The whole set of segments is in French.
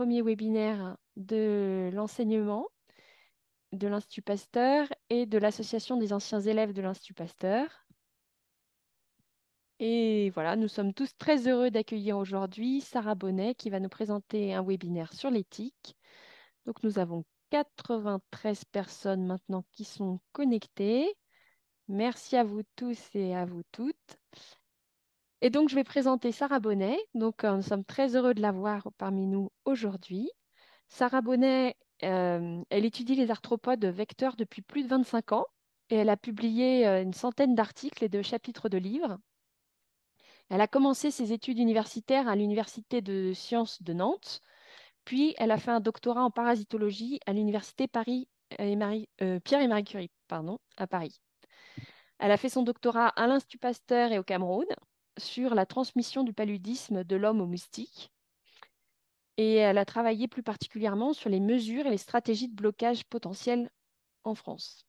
premier webinaire de l'enseignement de l'Institut Pasteur et de l'Association des anciens élèves de l'Institut Pasteur. Et voilà, nous sommes tous très heureux d'accueillir aujourd'hui Sarah Bonnet qui va nous présenter un webinaire sur l'éthique. Donc nous avons 93 personnes maintenant qui sont connectées. Merci à vous tous et à vous toutes donc, je vais présenter Sarah Bonnet. Donc, euh, nous sommes très heureux de l'avoir parmi nous aujourd'hui. Sarah Bonnet, euh, elle étudie les arthropodes vecteurs depuis plus de 25 ans et elle a publié euh, une centaine d'articles et de chapitres de livres. Elle a commencé ses études universitaires à l'Université de sciences de Nantes, puis elle a fait un doctorat en parasitologie à l'Université Paris Pierre et Marie Curie pardon, à Paris. Elle a fait son doctorat à l'Institut Pasteur et au Cameroun, sur la transmission du paludisme de l'homme au moustique, Et elle a travaillé plus particulièrement sur les mesures et les stratégies de blocage potentiel en France.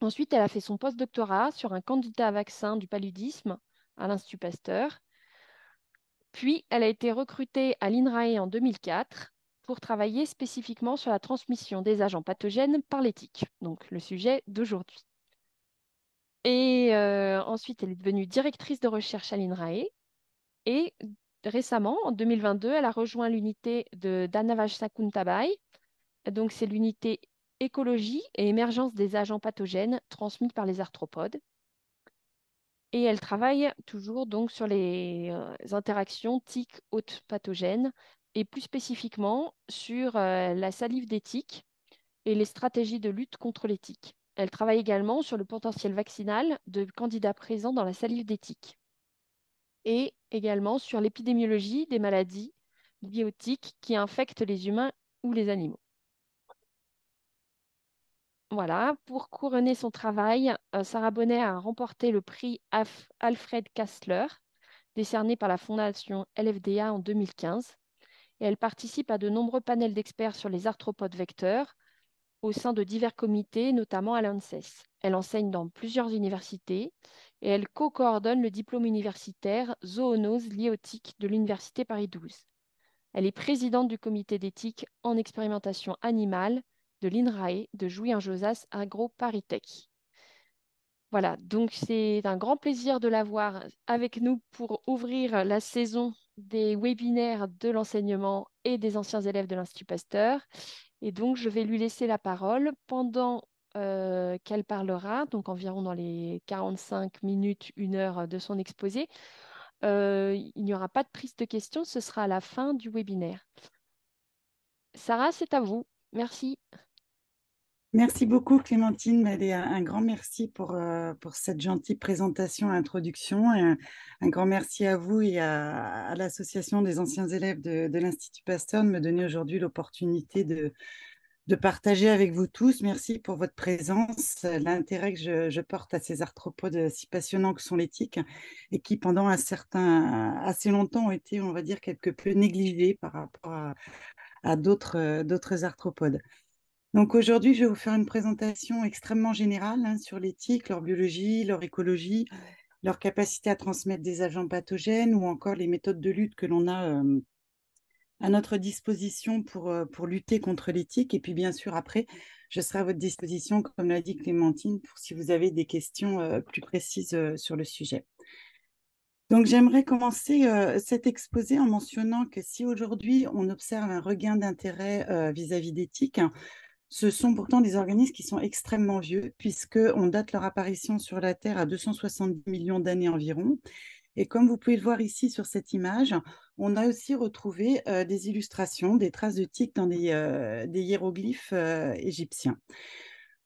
Ensuite, elle a fait son postdoctorat sur un candidat à vaccin du paludisme à l'Institut Pasteur. Puis, elle a été recrutée à l'INRAE en 2004 pour travailler spécifiquement sur la transmission des agents pathogènes par l'éthique, donc le sujet d'aujourd'hui. Et euh, ensuite, elle est devenue directrice de recherche à l'INRAE. Et récemment, en 2022, elle a rejoint l'unité de Danavaj Sakuntabai. Donc, c'est l'unité écologie et émergence des agents pathogènes transmis par les arthropodes. Et elle travaille toujours donc sur les euh, interactions tiques hôtes pathogènes et plus spécifiquement sur euh, la salive des tiques et les stratégies de lutte contre les tiques. Elle travaille également sur le potentiel vaccinal de candidats présents dans la salive d'éthique et également sur l'épidémiologie des maladies biotiques qui infectent les humains ou les animaux. Voilà, pour couronner son travail, euh, Sarah Bonnet a remporté le prix Alfred Kastler, décerné par la fondation LFDA en 2015. Et elle participe à de nombreux panels d'experts sur les arthropodes vecteurs, au sein de divers comités, notamment à l'ANSES. Elle enseigne dans plusieurs universités et elle co-coordonne le diplôme universitaire zoonose liotique de l'Université Paris 12. Elle est présidente du comité d'éthique en expérimentation animale de l'INRAE de Jouy-en-Josas ParisTech. Voilà, donc c'est un grand plaisir de l'avoir avec nous pour ouvrir la saison des webinaires de l'enseignement et des anciens élèves de l'Institut Pasteur. Et donc, je vais lui laisser la parole pendant euh, qu'elle parlera, donc environ dans les 45 minutes, une heure euh, de son exposé. Euh, il n'y aura pas de prise de questions, ce sera à la fin du webinaire. Sarah, c'est à vous. Merci. Merci beaucoup Clémentine ben, Un grand merci pour, euh, cette gentille présentation, introduction. Un, grand merci à vous et à, l'association des anciens élèves de, l'Institut Pasteur de me donner aujourd'hui l'opportunité de, partager avec vous tous. Merci pour votre présence, l'intérêt que je, porte à ces arthropodes si passionnants que sont l'éthique et qui pendant un certain, assez longtemps ont été, on va dire, quelque peu négligés par rapport à, à d'autres arthropodes. Donc aujourd'hui, je vais vous faire une présentation extrêmement générale hein, sur l'éthique, leur biologie, leur écologie, ah leur capacité à transmettre des agents pathogènes ou encore les méthodes de lutte que l'on a à notre disposition pour, lutter contre l'éthique. Et puis bien sûr, après, je serai à votre disposition, comme l'a dit Clémentine, pour si vous avez des questions plus précises sur le sujet. Donc j'aimerais commencer cet exposé en mentionnant que si aujourd'hui on observe un regain d'intérêt vis-à-vis d'éthique, ce sont pourtant des organismes qui sont extrêmement vieux, puisqu'on date leur apparition sur la Terre à 270 millions d'années environ. Et comme vous pouvez le voir ici sur cette image, on a aussi retrouvé euh, des illustrations, des traces de tiques dans des, euh, hiéroglyphes euh, égyptiens.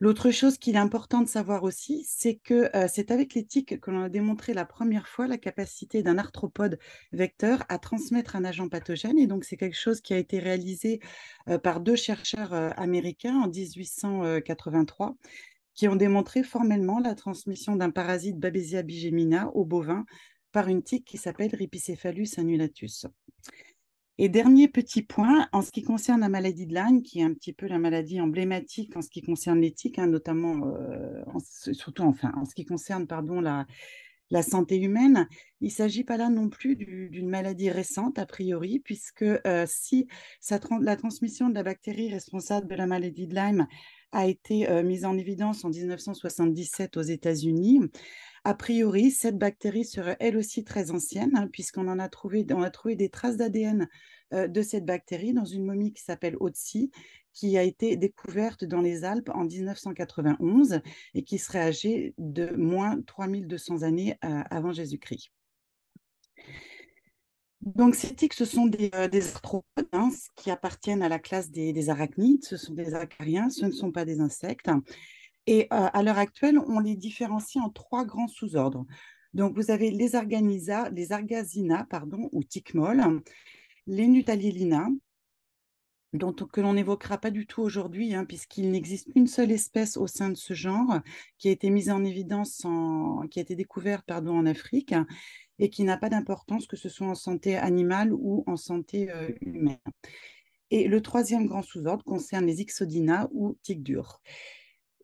L'autre chose qu'il est important de savoir aussi, c'est que c'est avec les l'éthique que l'on a démontré la première fois la capacité d'un arthropode vecteur à transmettre un agent pathogène. Et donc, c'est quelque chose qui a été réalisé par deux chercheurs américains en 1883 qui ont démontré formellement la transmission d'un parasite Babesia bigemina au bovin par une tique qui s'appelle Ripicephalus annulatus. Et dernier petit point, en ce qui concerne la maladie de Lyme, qui est un petit peu la maladie emblématique en ce qui concerne l'éthique, hein, notamment, euh, surtout enfin, en ce qui concerne pardon, la, santé humaine, il ne s'agit pas là non plus d'une maladie récente, a priori, puisque euh, si la transmission de la bactérie responsable de la maladie de Lyme a été mise en évidence en 1977 aux États-Unis. A priori, cette bactérie serait elle aussi très ancienne, hein, puisqu'on en a trouvé, des traces d'ADN de cette bactérie dans une momie qui s'appelle Otsi, qui a été découverte dans les Alpes en 1991 et qui serait âgée de moins 3200 années avant Jésus-Christ. Donc, ces tiques, ce sont des, euh, arthropodes hein, qui appartiennent à la classe des, arachnides. Ce sont des acariens, ce ne sont pas des insectes. Et euh, à l'heure actuelle, on les différencie en trois grands sous-ordres. Donc, vous avez les, organisa, les argasina, pardon, ou tiques molles, les nutalielina, dont, que l'on n'évoquera pas du tout aujourd'hui, hein, puisqu'il n'existe qu'une seule espèce au sein de ce genre qui a été mise en évidence, qui a été découverte pardon, en Afrique et qui n'a pas d'importance que ce soit en santé animale ou en santé euh, humaine. Et le troisième grand sous-ordre concerne les Ixodina ou tiques dures.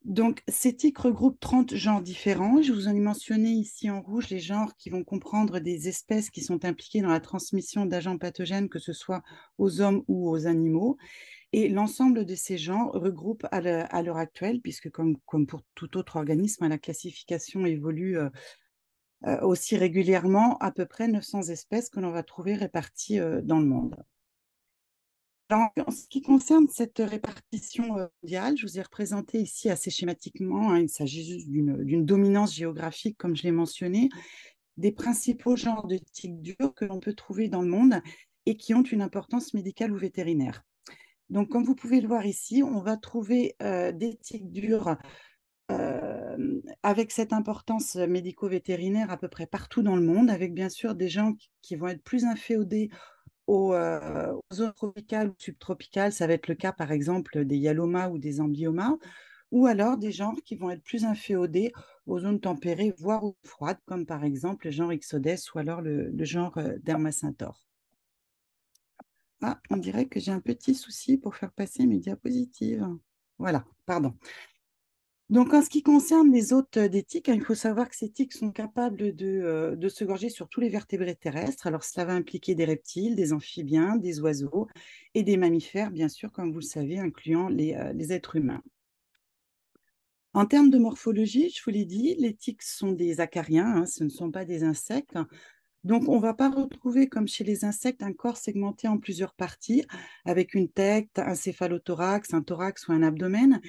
Donc, ces tiques regroupent 30 genres différents. Je vous en ai mentionné ici en rouge les genres qui vont comprendre des espèces qui sont impliquées dans la transmission d'agents pathogènes, que ce soit aux hommes ou aux animaux. Et l'ensemble de ces genres regroupe à l'heure actuelle, puisque comme, pour tout autre organisme, hein, la classification évolue euh, euh, aussi régulièrement à peu près 900 espèces que l'on va trouver réparties euh, dans le monde. en ce qui concerne cette répartition euh, mondiale, je vous ai représenté ici assez schématiquement, hein, il s'agit juste d'une dominance géographique, comme je l'ai mentionné, des principaux genres de tiques dures que l'on peut trouver dans le monde et qui ont une importance médicale ou vétérinaire. Donc, comme vous pouvez le voir ici, on va trouver des tiques dures euh, avec cette importance médico-vétérinaire à peu près partout dans le monde, avec bien sûr des gens qui, vont être plus inféodés euh, aux, zones tropicales ou subtropicales, ça va être le cas par exemple des yalomas ou des ambiomas, ou alors des genres qui vont être plus inféodés aux zones tempérées, voire aux froides, comme par exemple le genre Ixodes ou alors le, genre euh, Dermacentor. Ah, on dirait que j'ai un petit souci pour faire passer mes diapositives. Voilà, pardon. Donc, en ce qui concerne les hôtes des tiques, hein, il faut savoir que ces tiques sont capables euh, de, se gorger sur tous les vertébrés terrestres. Alors, cela va impliquer des reptiles, des amphibiens, des oiseaux et des mammifères, bien sûr, comme vous le savez, incluant les, euh, êtres humains. En termes de morphologie, je vous l'ai dit, les tiques sont des acariens, hein, ce ne sont pas des insectes. Donc, on ne va pas retrouver, comme chez les insectes, un corps segmenté en plusieurs parties, avec une tête, un céphalothorax, un thorax ou un abdomen,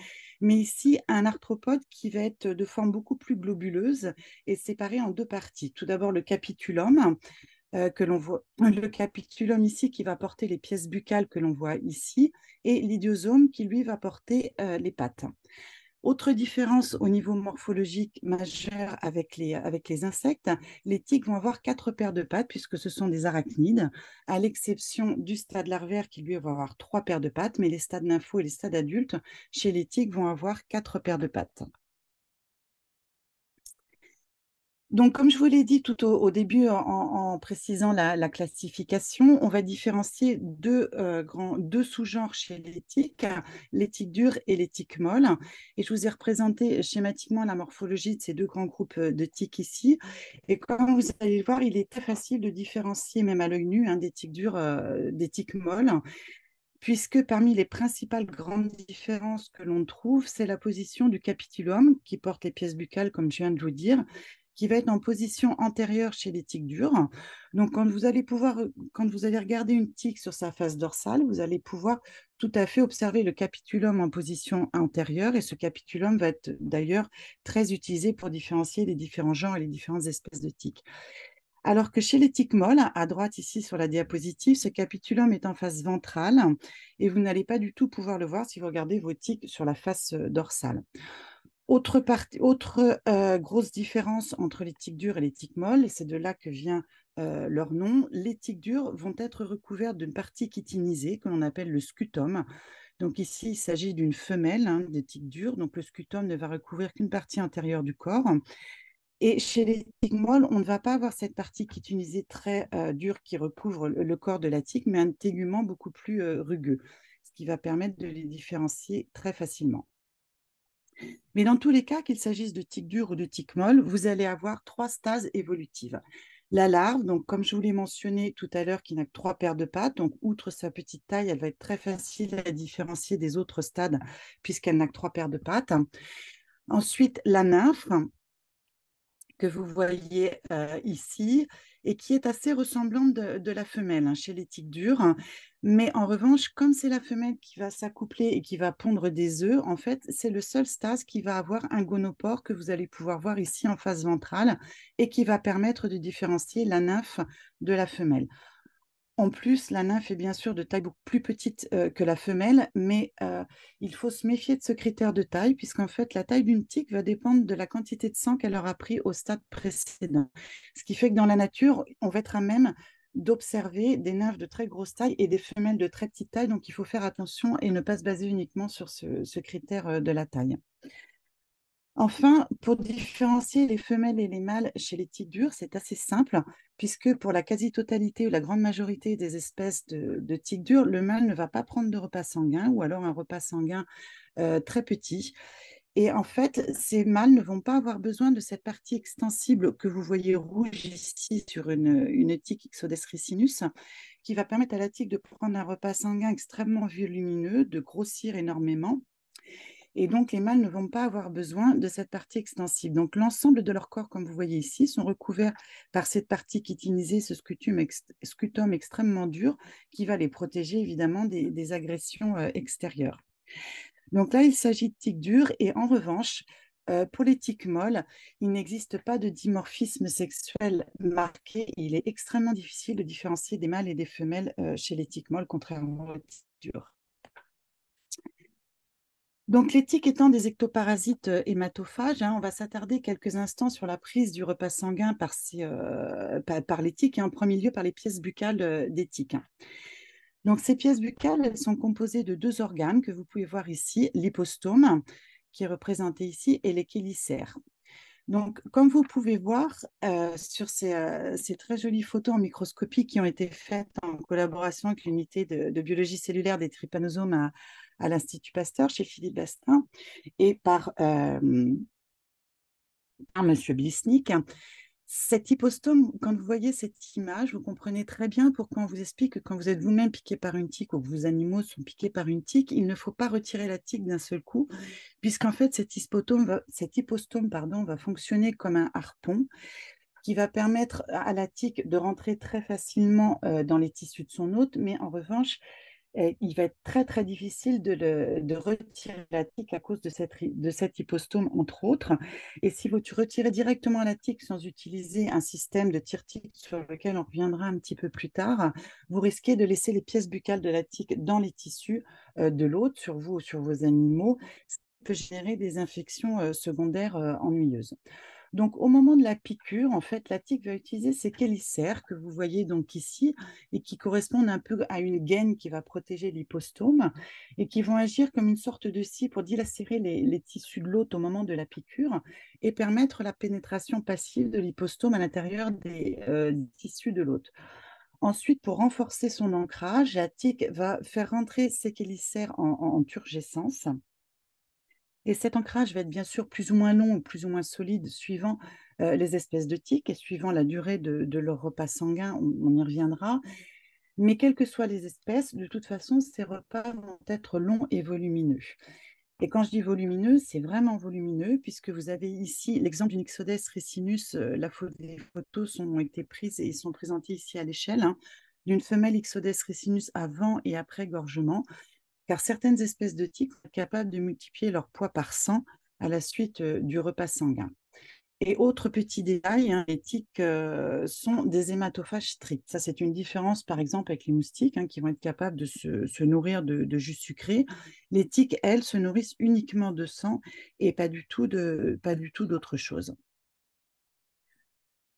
mais ici un arthropode qui va être de forme beaucoup plus globuleuse et séparé en deux parties. Tout d'abord, le capitulum, euh, que l'on voit, le capitulum ici qui va porter les pièces buccales que l'on voit ici, et l'idiosome qui lui va porter euh, les pattes. Autre différence au niveau morphologique majeur avec les, insectes, les tiques vont avoir quatre paires de pattes puisque ce sont des arachnides, à l'exception du stade larvaire qui lui va avoir trois paires de pattes, mais les stades nympho et les stades adultes chez les tiques vont avoir quatre paires de pattes. Donc, comme je vous l'ai dit tout au, début en, précisant la, classification, on va différencier deux, euh, grands, deux sous-genres chez les tiques dure et l'éthique molles. Et je vous ai représenté schématiquement la morphologie de ces deux grands groupes euh, de tiques ici. Et comme vous allez le voir, il est très facile de différencier, même à l'œil nu, des hein, d'éthique dure, euh, des tiques molles, puisque parmi les principales grandes différences que l'on trouve, c'est la position du capitulum qui porte les pièces buccales, comme je viens de vous dire, qui va être en position antérieure chez les tiques dures. Donc, quand vous allez pouvoir, euh, quand vous allez regarder une tique sur sa face dorsale, vous allez pouvoir tout à fait observer le capitulum en position antérieure. Et ce capitulum va être d'ailleurs très utilisé pour différencier les différents genres et les différentes espèces de tiques. Alors que chez les tiques molles, à droite ici sur la diapositive, ce capitulum est en face ventrale et vous n'allez pas du tout pouvoir le voir si vous regardez vos tiques sur la face euh, dorsale. Autre, euh, grosse différence entre les tiques dures et les tiques molles, et c'est de là que vient euh, leur nom, les tiques dures vont être recouvertes d'une partie chitinisée que l'on appelle le scutum. Donc ici, il s'agit d'une femelle hein, des tiques dures, donc le scutum ne va recouvrir qu'une partie intérieure du corps. Et chez les tiques molles, on ne va pas avoir cette partie chitinisée très euh, dure qui recouvre le, corps de la tique, mais un tégument beaucoup plus rugueux, ce qui va permettre de les différencier très facilement. Mais dans tous les cas, qu'il s'agisse de tic dur ou de tiques molles, vous allez avoir trois stades évolutives. La larve, donc comme je vous l'ai mentionné tout à l'heure, qui n'a que trois paires de pattes, donc outre sa petite taille, elle va être très facile à différencier des autres stades puisqu'elle n'a que trois paires de pattes. Ensuite, la nymphe, que vous voyez euh, ici, et qui est assez ressemblante de, la femelle hein, chez les tiques dures. Mais en revanche, comme c'est la femelle qui va s'accoupler et qui va pondre des œufs, en fait, c'est le seul stase qui va avoir un gonopore que vous allez pouvoir voir ici en face ventrale et qui va permettre de différencier la nymphe de la femelle. En plus, la nymphe est bien sûr de taille beaucoup plus petite euh, que la femelle, mais euh, il faut se méfier de ce critère de taille, puisqu'en fait, la taille d'une tique va dépendre de la quantité de sang qu'elle aura pris au stade précédent. Ce qui fait que dans la nature, on va être à même d'observer des nymphes de très grosse taille et des femelles de très petite taille, donc il faut faire attention et ne pas se baser uniquement sur ce critère euh, de la taille. Enfin, pour différencier les femelles et les mâles chez les dures, c'est assez simple, puisque pour la quasi-totalité ou la grande majorité des espèces de, de dures, le mâle ne va pas prendre de repas sanguin ou alors un repas sanguin euh, très petit. Et en fait, ces mâles ne vont pas avoir besoin de cette partie extensible que vous voyez rouge ici sur une, une tique Ixodes ricinus, qui va permettre à la tique de prendre un repas sanguin extrêmement volumineux, de grossir énormément et donc, les mâles ne vont pas avoir besoin de cette partie extensible. Donc, l'ensemble de leur corps, comme vous voyez ici, sont recouverts par cette partie chitinisée, ce scutum extrêmement dur, qui va les protéger évidemment des, agressions euh, extérieures. Donc là, il s'agit de tiques dures. Et en revanche, euh, pour les tiques molles, il n'existe pas de dimorphisme sexuel marqué. Il est extrêmement difficile de différencier des mâles et des femelles euh, chez les tiques molles, contrairement aux tiques dures. Donc, l'éthique étant des ectoparasites euh, hématophages, hein, on va s'attarder quelques instants sur la prise du repas sanguin par, euh, par, l'éthique et en premier lieu par les pièces buccales euh, d'éthique. Hein. Donc, ces pièces buccales, sont composées de deux organes que vous pouvez voir ici, l'hypostome, qui est représenté ici, et les chélicères. Donc, comme vous pouvez voir sur ces, très jolies photos en microscopie qui ont été faites en collaboration avec l'unité de, de biologie cellulaire des trypanosomes à, à l'Institut Pasteur chez Philippe Bastin et par, par M. Blisnik. Cet hypostome, quand vous voyez cette image, vous comprenez très bien pourquoi on vous explique que quand vous êtes vous-même piqué par une tique ou que vos animaux sont piqués par une tique, il ne faut pas retirer la tique d'un seul coup, puisqu'en fait cet, cet hypostome pardon, va fonctionner comme un harpon qui va permettre à la tique de rentrer très facilement dans les tissus de son hôte, mais en revanche, il va être très très difficile de, retirer la tique à cause de cette, de cet hypostome, entre autres. Et si vous retirez directement la tique sans utiliser un système de tire-tique sur lequel on reviendra un petit peu plus tard, vous risquez de laisser les pièces buccales de la tique dans les tissus euh, de l'hôte, sur vous ou sur vos animaux, ce qui peut générer des infections euh, secondaires euh, ennuyeuses. Donc, au moment de la piqûre, en fait, la tique va utiliser ces calicères que vous voyez donc ici et qui correspondent un peu à une gaine qui va protéger l'hypostome et qui vont agir comme une sorte de scie pour dilacérer les, tissus de l'hôte au moment de la piqûre et permettre la pénétration passive de l'hypostome à l'intérieur des, euh, tissus de l'hôte. Ensuite, pour renforcer son ancrage, la tique va faire rentrer ses calicères en turgescence et cet ancrage va être bien sûr plus ou moins long ou plus ou moins solide suivant les espèces de tiques et suivant la durée de, leur repas sanguin, on, y reviendra. Mais quelles que soient les espèces, de toute façon, ces repas vont être longs et volumineux. Et quand je dis volumineux, c'est vraiment volumineux, puisque vous avez ici l'exemple d'une Ixodes ricinus. La les photos ont été prises et sont présentées ici à l'échelle hein, d'une femelle Ixodes ricinus avant et après gorgement car certaines espèces de tiques sont capables de multiplier leur poids par 100 à la suite euh, du repas sanguin. Et autre petit détail, hein, les tiques euh, sont des hématophages stricts. Ça, c'est une différence, par exemple, avec les moustiques, hein, qui vont être capables de se, nourrir de, jus sucré. Les tiques, elles, se nourrissent uniquement de sang et pas du tout pas du tout d'autre chose.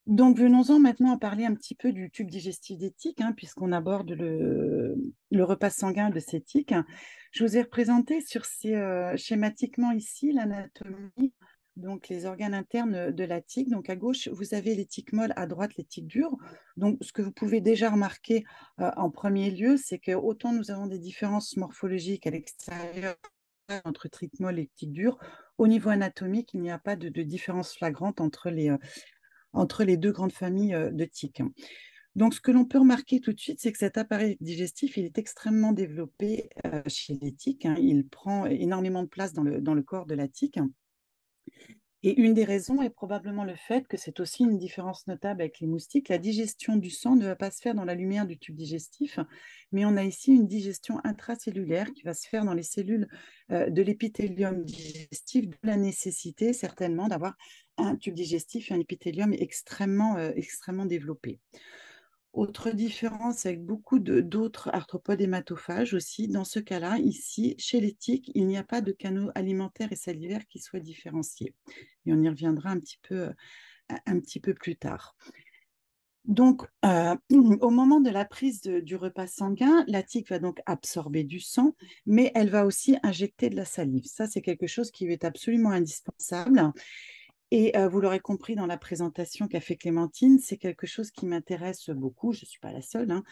Donc venons-en maintenant à parler un petit peu du tube digestif des tiques, hein, puisqu'on aborde le, repas sanguin de ces tiques. Je vous ai représenté sur ces, euh, schématiquement ici l'anatomie donc les organes internes de la tique. Donc à gauche, vous avez les tiques molles, à droite les tiques dures. Donc ce que vous pouvez déjà remarquer euh, en premier lieu, c'est que autant nous avons des différences morphologiques à l'extérieur entre tique molles et tiques dures, au niveau anatomique, il n'y a pas de, différence flagrante entre les, euh, entre les deux grandes familles euh, de tiques. Donc, ce que l'on peut remarquer tout de suite, c'est que cet appareil digestif, il est extrêmement développé euh, chez les tiques. Hein. Il prend énormément de place dans le, dans le corps de la tique. Et une des raisons est probablement le fait que c'est aussi une différence notable avec les moustiques. La digestion du sang ne va pas se faire dans la lumière du tube digestif, mais on a ici une digestion intracellulaire qui va se faire dans les cellules euh, de l'épithélium digestif, de la nécessité certainement d'avoir un tube digestif et un épithélium extrêmement, euh, extrêmement développé. Autre différence avec beaucoup d'autres arthropodes hématophages aussi, dans ce cas-là, ici, chez les tiques, il n'y a pas de canaux alimentaires et salivaires qui soient différenciés. Et on y reviendra un petit peu, euh, un petit peu plus tard. Donc, euh, au moment de la prise du repas sanguin, la tique va donc absorber du sang, mais elle va aussi injecter de la salive. Ça, c'est quelque chose qui est absolument indispensable. Et vous l'aurez compris dans la présentation qu'a fait Clémentine, c'est quelque chose qui m'intéresse beaucoup, je ne suis pas la seule, hein,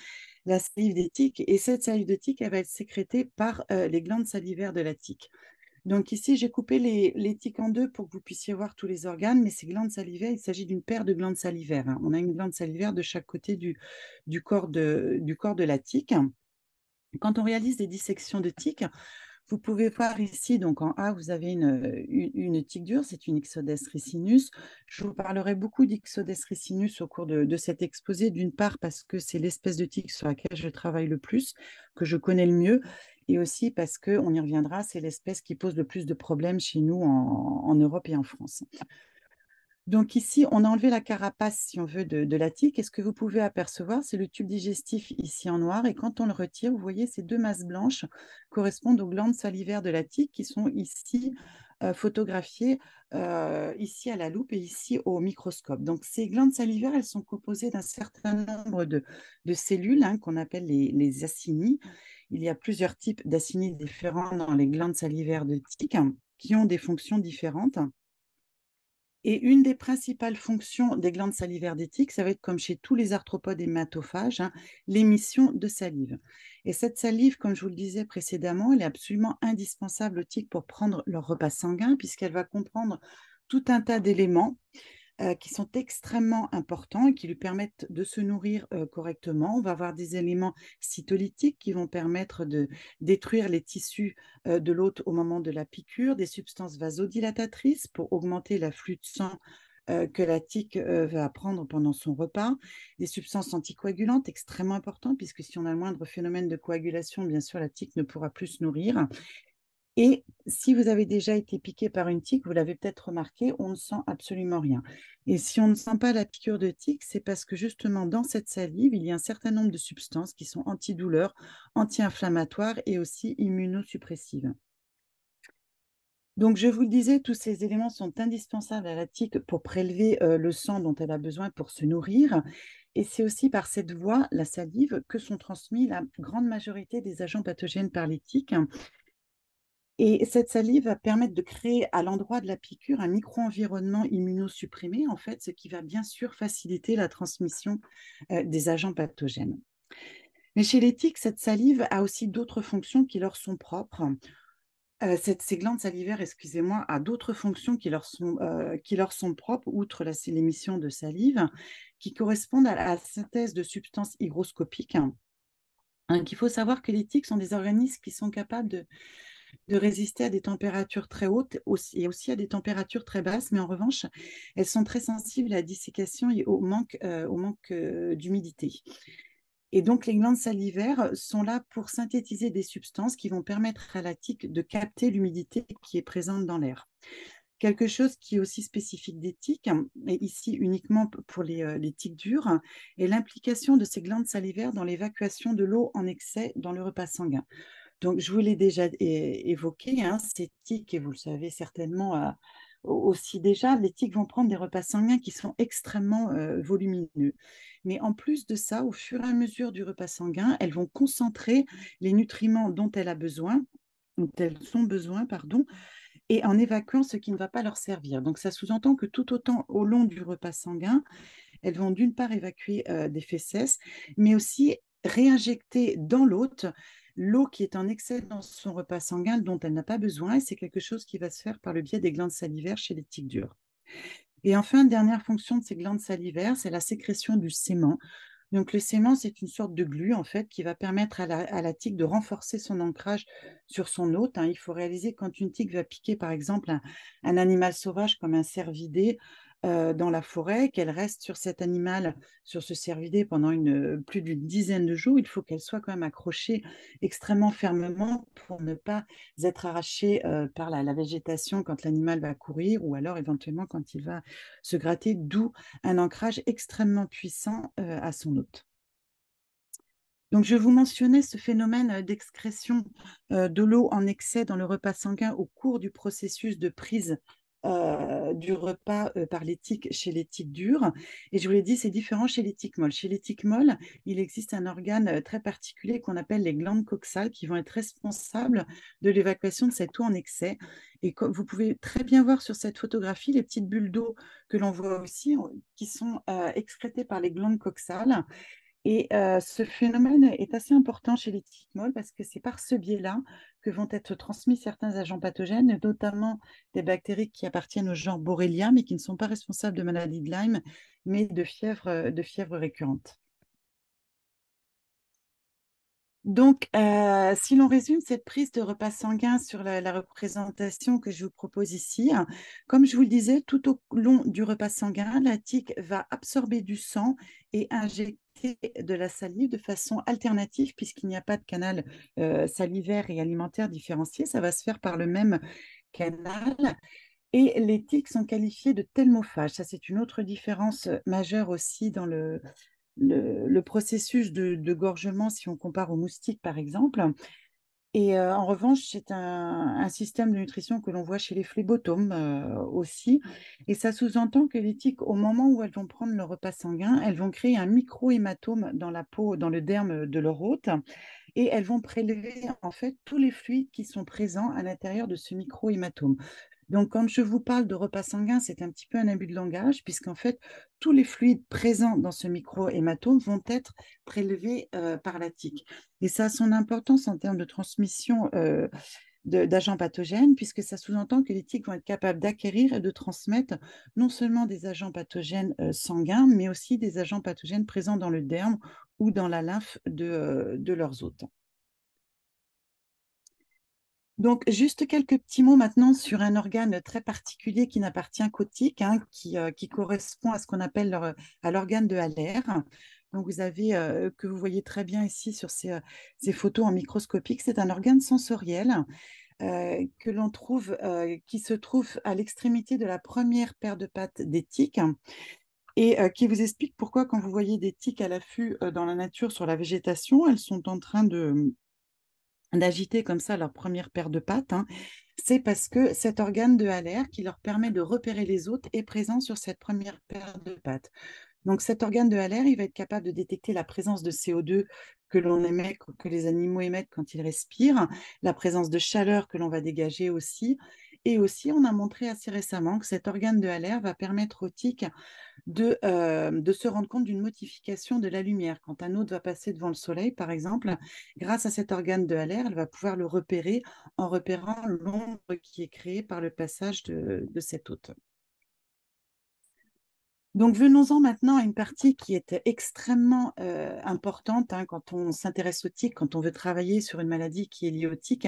la salive des tiques. Et cette salive de tique, elle va être sécrétée par les glandes salivaires de la tique. Donc ici, j'ai coupé les, tiques en deux pour que vous puissiez voir tous les organes, mais ces glandes salivaires, il s'agit d'une paire de glandes salivaires. Hein. On a une glande salivaire de chaque côté du, corps, de, du corps de la tique. Quand on réalise des dissections de tiques, vous pouvez voir ici, donc en A, vous avez une, euh, une, tique dure, c'est une Ixodes ricinus. Je vous parlerai beaucoup d'Ixodes ricinus au cours de, cet exposé, d'une part parce que c'est l'espèce de tique sur laquelle je travaille le plus, que je connais le mieux, et aussi parce qu'on y reviendra, c'est l'espèce qui pose le plus de problèmes chez nous en Europe et en France. Donc ici, on a enlevé la carapace, si on veut, de, la tique. Et ce que vous pouvez apercevoir, c'est le tube digestif ici en noir. Et quand on le retire, vous voyez ces deux masses blanches correspondent aux glandes salivaires de la tique qui sont ici euh, photographiées euh, ici à la loupe et ici au microscope. Donc ces glandes salivaires, elles sont composées d'un certain nombre de, cellules hein, qu'on appelle les, les acinies. Il y a plusieurs types d'acinies différents dans les glandes salivaires de tique qui ont des fonctions différentes. Et une des principales fonctions des glandes salivaires d'éthique, ça va être comme chez tous les arthropodes hématophages, hein, l'émission de salive. Et cette salive, comme je vous le disais précédemment, elle est absolument indispensable aux tiques pour prendre leur repas sanguin, puisqu'elle va comprendre tout un tas d'éléments euh, qui sont extrêmement importants et qui lui permettent de se nourrir euh, correctement. On va avoir des éléments cytolytiques qui vont permettre de détruire les tissus euh, de l'hôte au moment de la piqûre, des substances vasodilatatrices pour augmenter l'afflux de sang que la tique va prendre pendant son repas, des substances anticoagulantes extrêmement importantes, puisque si on a le moindre phénomène de coagulation, bien sûr, la tique ne pourra plus se nourrir, et si vous avez déjà été piqué par une tique, vous l'avez peut-être remarqué, on ne sent absolument rien. Et si on ne sent pas la piqûre de tique, c'est parce que justement dans cette salive, il y a un certain nombre de substances qui sont antidouleurs, anti-inflammatoires et aussi immunosuppressives. Donc, je vous le disais, tous ces éléments sont indispensables à la tique pour prélever euh, le sang dont elle a besoin pour se nourrir. Et c'est aussi par cette voie, la salive, que sont transmis la grande majorité des agents pathogènes par les tiques. Et cette salive va permettre de créer à l'endroit de la piqûre un micro-environnement immunosupprimé, en fait, ce qui va bien sûr faciliter la transmission euh, des agents pathogènes. Mais chez les tiques, cette salive a aussi d'autres fonctions qui leur sont propres. Euh, cette, ces glandes salivaires, excusez-moi, a d'autres fonctions qui leur, sont, euh, qui leur sont propres, outre l'émission de salive, qui correspondent à la synthèse de substances hygroscopiques. Hein. il faut savoir que les tiques sont des organismes qui sont capables de, de résister à des températures très hautes et aussi à des températures très basses, mais en revanche, elles sont très sensibles à la dissécation et au manque, euh, euh, d'humidité. Et donc, les glandes salivaires sont là pour synthétiser des substances qui vont permettre à la tique de capter l'humidité qui est présente dans l'air. Quelque chose qui est aussi spécifique des tiques, et ici uniquement pour les, euh, les tiques dures, est l'implication de ces glandes salivaires dans l'évacuation de l'eau en excès dans le repas sanguin. Donc, je vous l'ai déjà évoqué, hein, ces tiques, et vous le savez certainement euh, aussi déjà, les tiques vont prendre des repas sanguins qui sont extrêmement euh, volumineux. Mais en plus de ça, au fur et à mesure du repas sanguin, elles vont concentrer les nutriments dont elles, besoin, dont elles ont besoin, pardon, et en évacuant ce qui ne va pas leur servir. Donc, ça sous-entend que tout autant au long du repas sanguin, elles vont d'une part évacuer euh, des fesses, mais aussi réinjecter dans l'hôte l'eau qui est en excès dans son repas sanguin dont elle n'a pas besoin, et c'est quelque chose qui va se faire par le biais des glandes salivaires chez les tiques dures. Et enfin, dernière fonction de ces glandes salivaires, c'est la sécrétion du sémen. Donc le sémen, c'est une sorte de glu en fait qui va permettre à la, tique de renforcer son ancrage sur son hôte. Hein. Il faut réaliser quand une tique va piquer par exemple un animal sauvage comme un cervidé, euh, dans la forêt, qu'elle reste sur cet animal, sur ce cervidé pendant plus d'une dizaine de jours, il faut qu'elle soit quand même accrochée extrêmement fermement pour ne pas être arrachée euh, par la, végétation quand l'animal va courir ou alors éventuellement quand il va se gratter, d'où un ancrage extrêmement puissant euh, à son hôte. Donc, je vous mentionnais ce phénomène d'excrétion de l'eau en excès dans le repas sanguin au cours du processus de prise euh, du repas par euh, par l'éthique chez les tiques dures Et je vous l'ai dit, c'est différent chez l'éthique molle. Chez l'éthique molle, il existe un organe euh, très particulier qu'on appelle les glandes coxales qui vont être responsables de l'évacuation de cette eau en excès. Et vous pouvez très bien voir sur cette photographie, les petites bulles d'eau que l'on voit aussi, qui sont excrétées par les glandes coxales. Et euh, ce phénomène est assez important chez les tiques parce que c'est par ce biais-là que vont être transmis certains agents pathogènes, notamment des bactéries qui appartiennent au genre Borrelia, mais qui ne sont pas responsables de maladies de Lyme, mais de fièvre, de fièvre récurrente. Donc, euh, si l'on résume cette prise de repas sanguin sur la, représentation que je vous propose ici, comme je vous le disais, tout au long du repas sanguin, la tique va absorber du sang et injecter de la salive de façon alternative puisqu'il n'y a pas de canal euh, salivaire et alimentaire différencié. Ça va se faire par le même canal. Et les tiques sont qualifiées de thalmophages. Ça, c'est une autre différence euh, majeure aussi dans le, le, processus de, gorgement si on compare aux moustiques, par exemple. Et euh, en revanche, c'est un, système de nutrition que l'on voit chez les phlébotomes euh, aussi. Et ça sous-entend que les tiques, au moment où elles vont prendre le repas sanguin, elles vont créer un micro-hématome dans la peau, dans le derme de leur hôte. Et elles vont prélever en fait tous les fluides qui sont présents à l'intérieur de ce micro-hématome. Donc, quand je vous parle de repas sanguin, c'est un petit peu un abus de langage, puisqu'en fait, tous les fluides présents dans ce micro-hématome vont être prélevés euh, par la tique. Et ça a son importance en termes de transmission euh, d'agents pathogènes, puisque ça sous-entend que les tiques vont être capables d'acquérir et de transmettre non seulement des agents pathogènes euh, sanguins, mais aussi des agents pathogènes présents dans le derme ou dans la lymphe de, de leurs hôtes. Donc, juste quelques petits mots maintenant sur un organe très particulier qui n'appartient qu'au TIC, hein, euh, qui, correspond à ce qu'on appelle leur, à l'organe de Haller. Donc, vous avez, euh, que vous voyez très bien ici sur ces, euh, photos en microscopique, c'est un organe sensoriel que l'on trouve, qui se trouve à l'extrémité de la première paire de pattes des tiques et qui vous explique pourquoi quand vous voyez des tiques à l'affût dans la nature sur la végétation, elles sont en train de, d'agiter comme ça leur première paire de pattes, hein, c'est parce que cet organe de halère qui leur permet de repérer les autres est présent sur cette première paire de pattes. Donc cet organe de halère, il va être capable de détecter la présence de CO2 que l'on émet, que les animaux émettent quand ils respirent, la présence de chaleur que l'on va dégager aussi, et aussi, on a montré assez récemment que cet organe de Haller va permettre au tic euh, de, se rendre compte d'une modification de la lumière. Quand un hôte va passer devant le soleil, par exemple, grâce à cet organe de Haller, elle va pouvoir le repérer en repérant l'ombre qui est créée par le passage de, cet hôte. Donc venons-en maintenant à une partie qui est extrêmement euh, importante hein, quand on s'intéresse au tic, quand on veut travailler sur une maladie qui est liée au tic,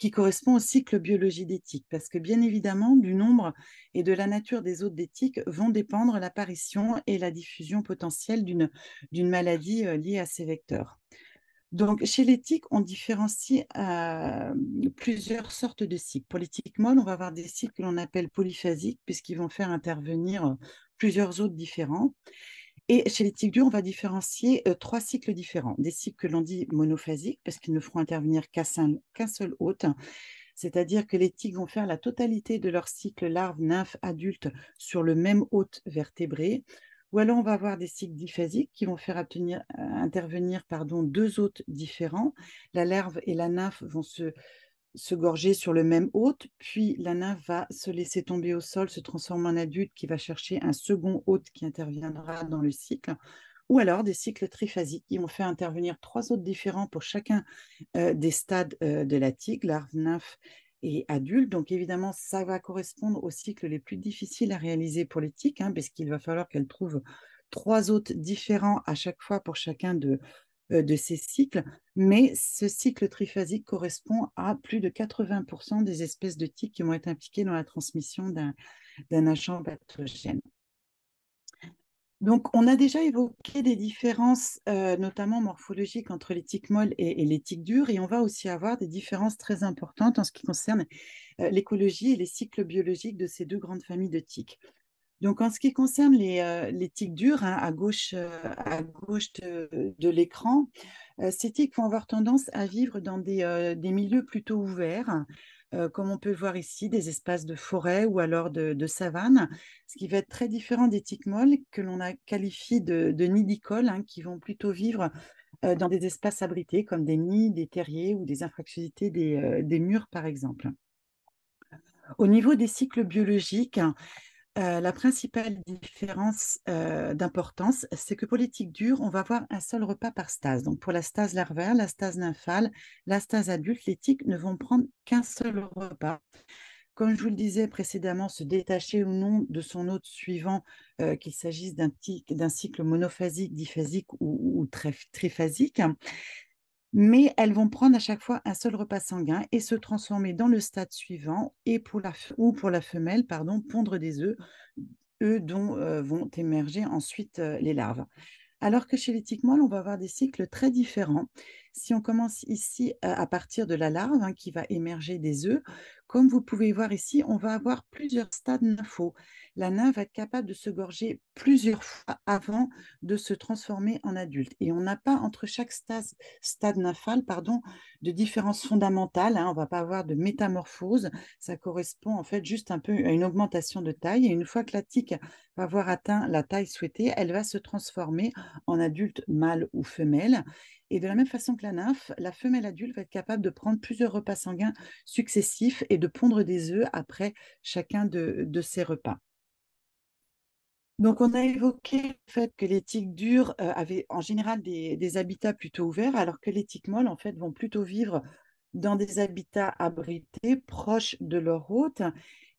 qui correspond au cycle biologie d'éthique, parce que bien évidemment, du nombre et de la nature des autres d'éthique vont dépendre l'apparition et la diffusion potentielle d'une maladie euh, liée à ces vecteurs. Donc, chez l'éthique, on différencie euh, plusieurs sortes de cycles. Pour l'éthique molle, on va avoir des cycles que l'on appelle polyphasiques, puisqu'ils vont faire intervenir euh, plusieurs autres différents. Et chez les tiques dures, on va différencier euh, trois cycles différents. Des cycles que l'on dit monophasiques, parce qu'ils ne feront intervenir qu'un seul hôte. C'est-à-dire que les tiques vont faire la totalité de leur cycle larve, nymphe, adulte sur le même hôte vertébré. Ou alors on va avoir des cycles diphasiques qui vont faire euh, intervenir pardon, deux hôtes différents. La larve et la nymphe vont se se gorger sur le même hôte, puis la nymphe va se laisser tomber au sol, se transformer en adulte qui va chercher un second hôte qui interviendra dans le cycle, ou alors des cycles triphasiques qui vont faire intervenir trois hôtes différents pour chacun euh, des stades euh, de la tique, larve, nymphe et adulte. Donc évidemment, ça va correspondre aux cycles les plus difficiles à réaliser pour les tiques, hein, parce qu'il va falloir qu'elles trouvent trois hôtes différents à chaque fois pour chacun de, euh, de ces cycles, mais ce cycle triphasique correspond à plus de 80% des espèces de tiques qui vont être impliquées dans la transmission d'un agent pathogène. Donc, on a déjà évoqué des différences, euh, notamment morphologiques, entre les tiques molles et, les tiques dures, et on va aussi avoir des différences très importantes en ce qui concerne euh, l'écologie et les cycles biologiques de ces deux grandes familles de tiques. Donc, en ce qui concerne les, euh, tiques dures, hein, euh, à gauche, de, l'écran, euh, ces tics vont avoir tendance à vivre dans des, milieux plutôt ouverts, comme on peut voir ici, des espaces de forêt ou alors de, savane, ce qui va être très différent des tiques molles que l'on a qualifiées de, de nidicoles, hein, qui vont plutôt vivre dans des espaces abrités comme des nids, des terriers ou des infractuosités des murs, par exemple. Au niveau des cycles biologiques, euh, la principale différence euh, d'importance, c'est que politique dure, on va avoir un seul repas par stase. Donc pour la stase larvaire, la stase nymphale, la stase adulte, les ne vont prendre qu'un seul repas. Comme je vous le disais précédemment, se détacher ou non de son hôte suivant, euh, qu'il s'agisse d'un cycle monophasique, diphasique ou, ou triphasique mais elles vont prendre à chaque fois un seul repas sanguin et se transformer dans le stade suivant et pour la, ou pour la femelle, pardon, pondre des œufs, eux dont euh, vont émerger ensuite euh, les larves. Alors que chez les molles, on va avoir des cycles très différents. Si on commence ici à, partir de la larve hein, qui va émerger des œufs, comme vous pouvez voir ici, on va avoir plusieurs stades nymphaux. La nymphe va être capable de se gorger plusieurs fois avant de se transformer en adulte. Et on n'a pas entre chaque stade, nymphal pardon, de différence fondamentale. Hein. On ne va pas avoir de métamorphose. Ça correspond en fait juste un peu à une augmentation de taille. Et une fois que la tique va avoir atteint la taille souhaitée, elle va se transformer en adulte mâle ou femelle. Et de la même façon que la nymphe, la femelle adulte va être capable de prendre plusieurs repas sanguins successifs et de pondre des œufs après chacun de, ces repas. Donc, on a évoqué le fait que les tiques dures euh, avaient en général des, des habitats plutôt ouverts, alors que les tiques molles, en fait, vont plutôt vivre dans des habitats abrités, proches de leur hôte.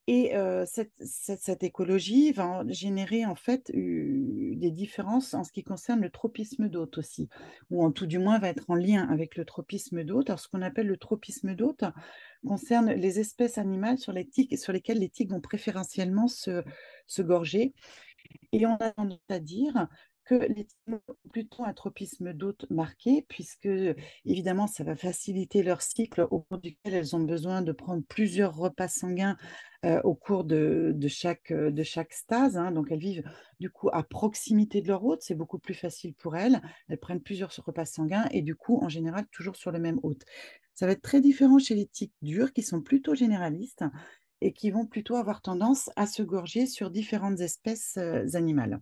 Et cette, cette, écologie va générer en fait des différences en ce qui concerne le tropisme d'hôte aussi, ou en tout du moins va être en lien avec le tropisme d'hôte. Alors ce qu'on appelle le tropisme d'hôte concerne les espèces animales sur, les tiques, sur lesquelles les tiques vont préférentiellement se, se gorger. Et on a tendance à dire que les plutôt un tropisme d'hôte marqué, puisque évidemment ça va faciliter leur cycle au cours duquel elles ont besoin de prendre plusieurs repas sanguins au cours de, chaque, de chaque stase. Hein. Donc elles vivent du coup à proximité de leur hôte, c'est beaucoup plus facile pour elles. Elles prennent plusieurs repas sanguins et du coup en général toujours sur le même hôte. Ça va être très différent chez les tiques dures qui sont plutôt généralistes et qui vont plutôt avoir tendance à se gorger sur différentes espèces animales.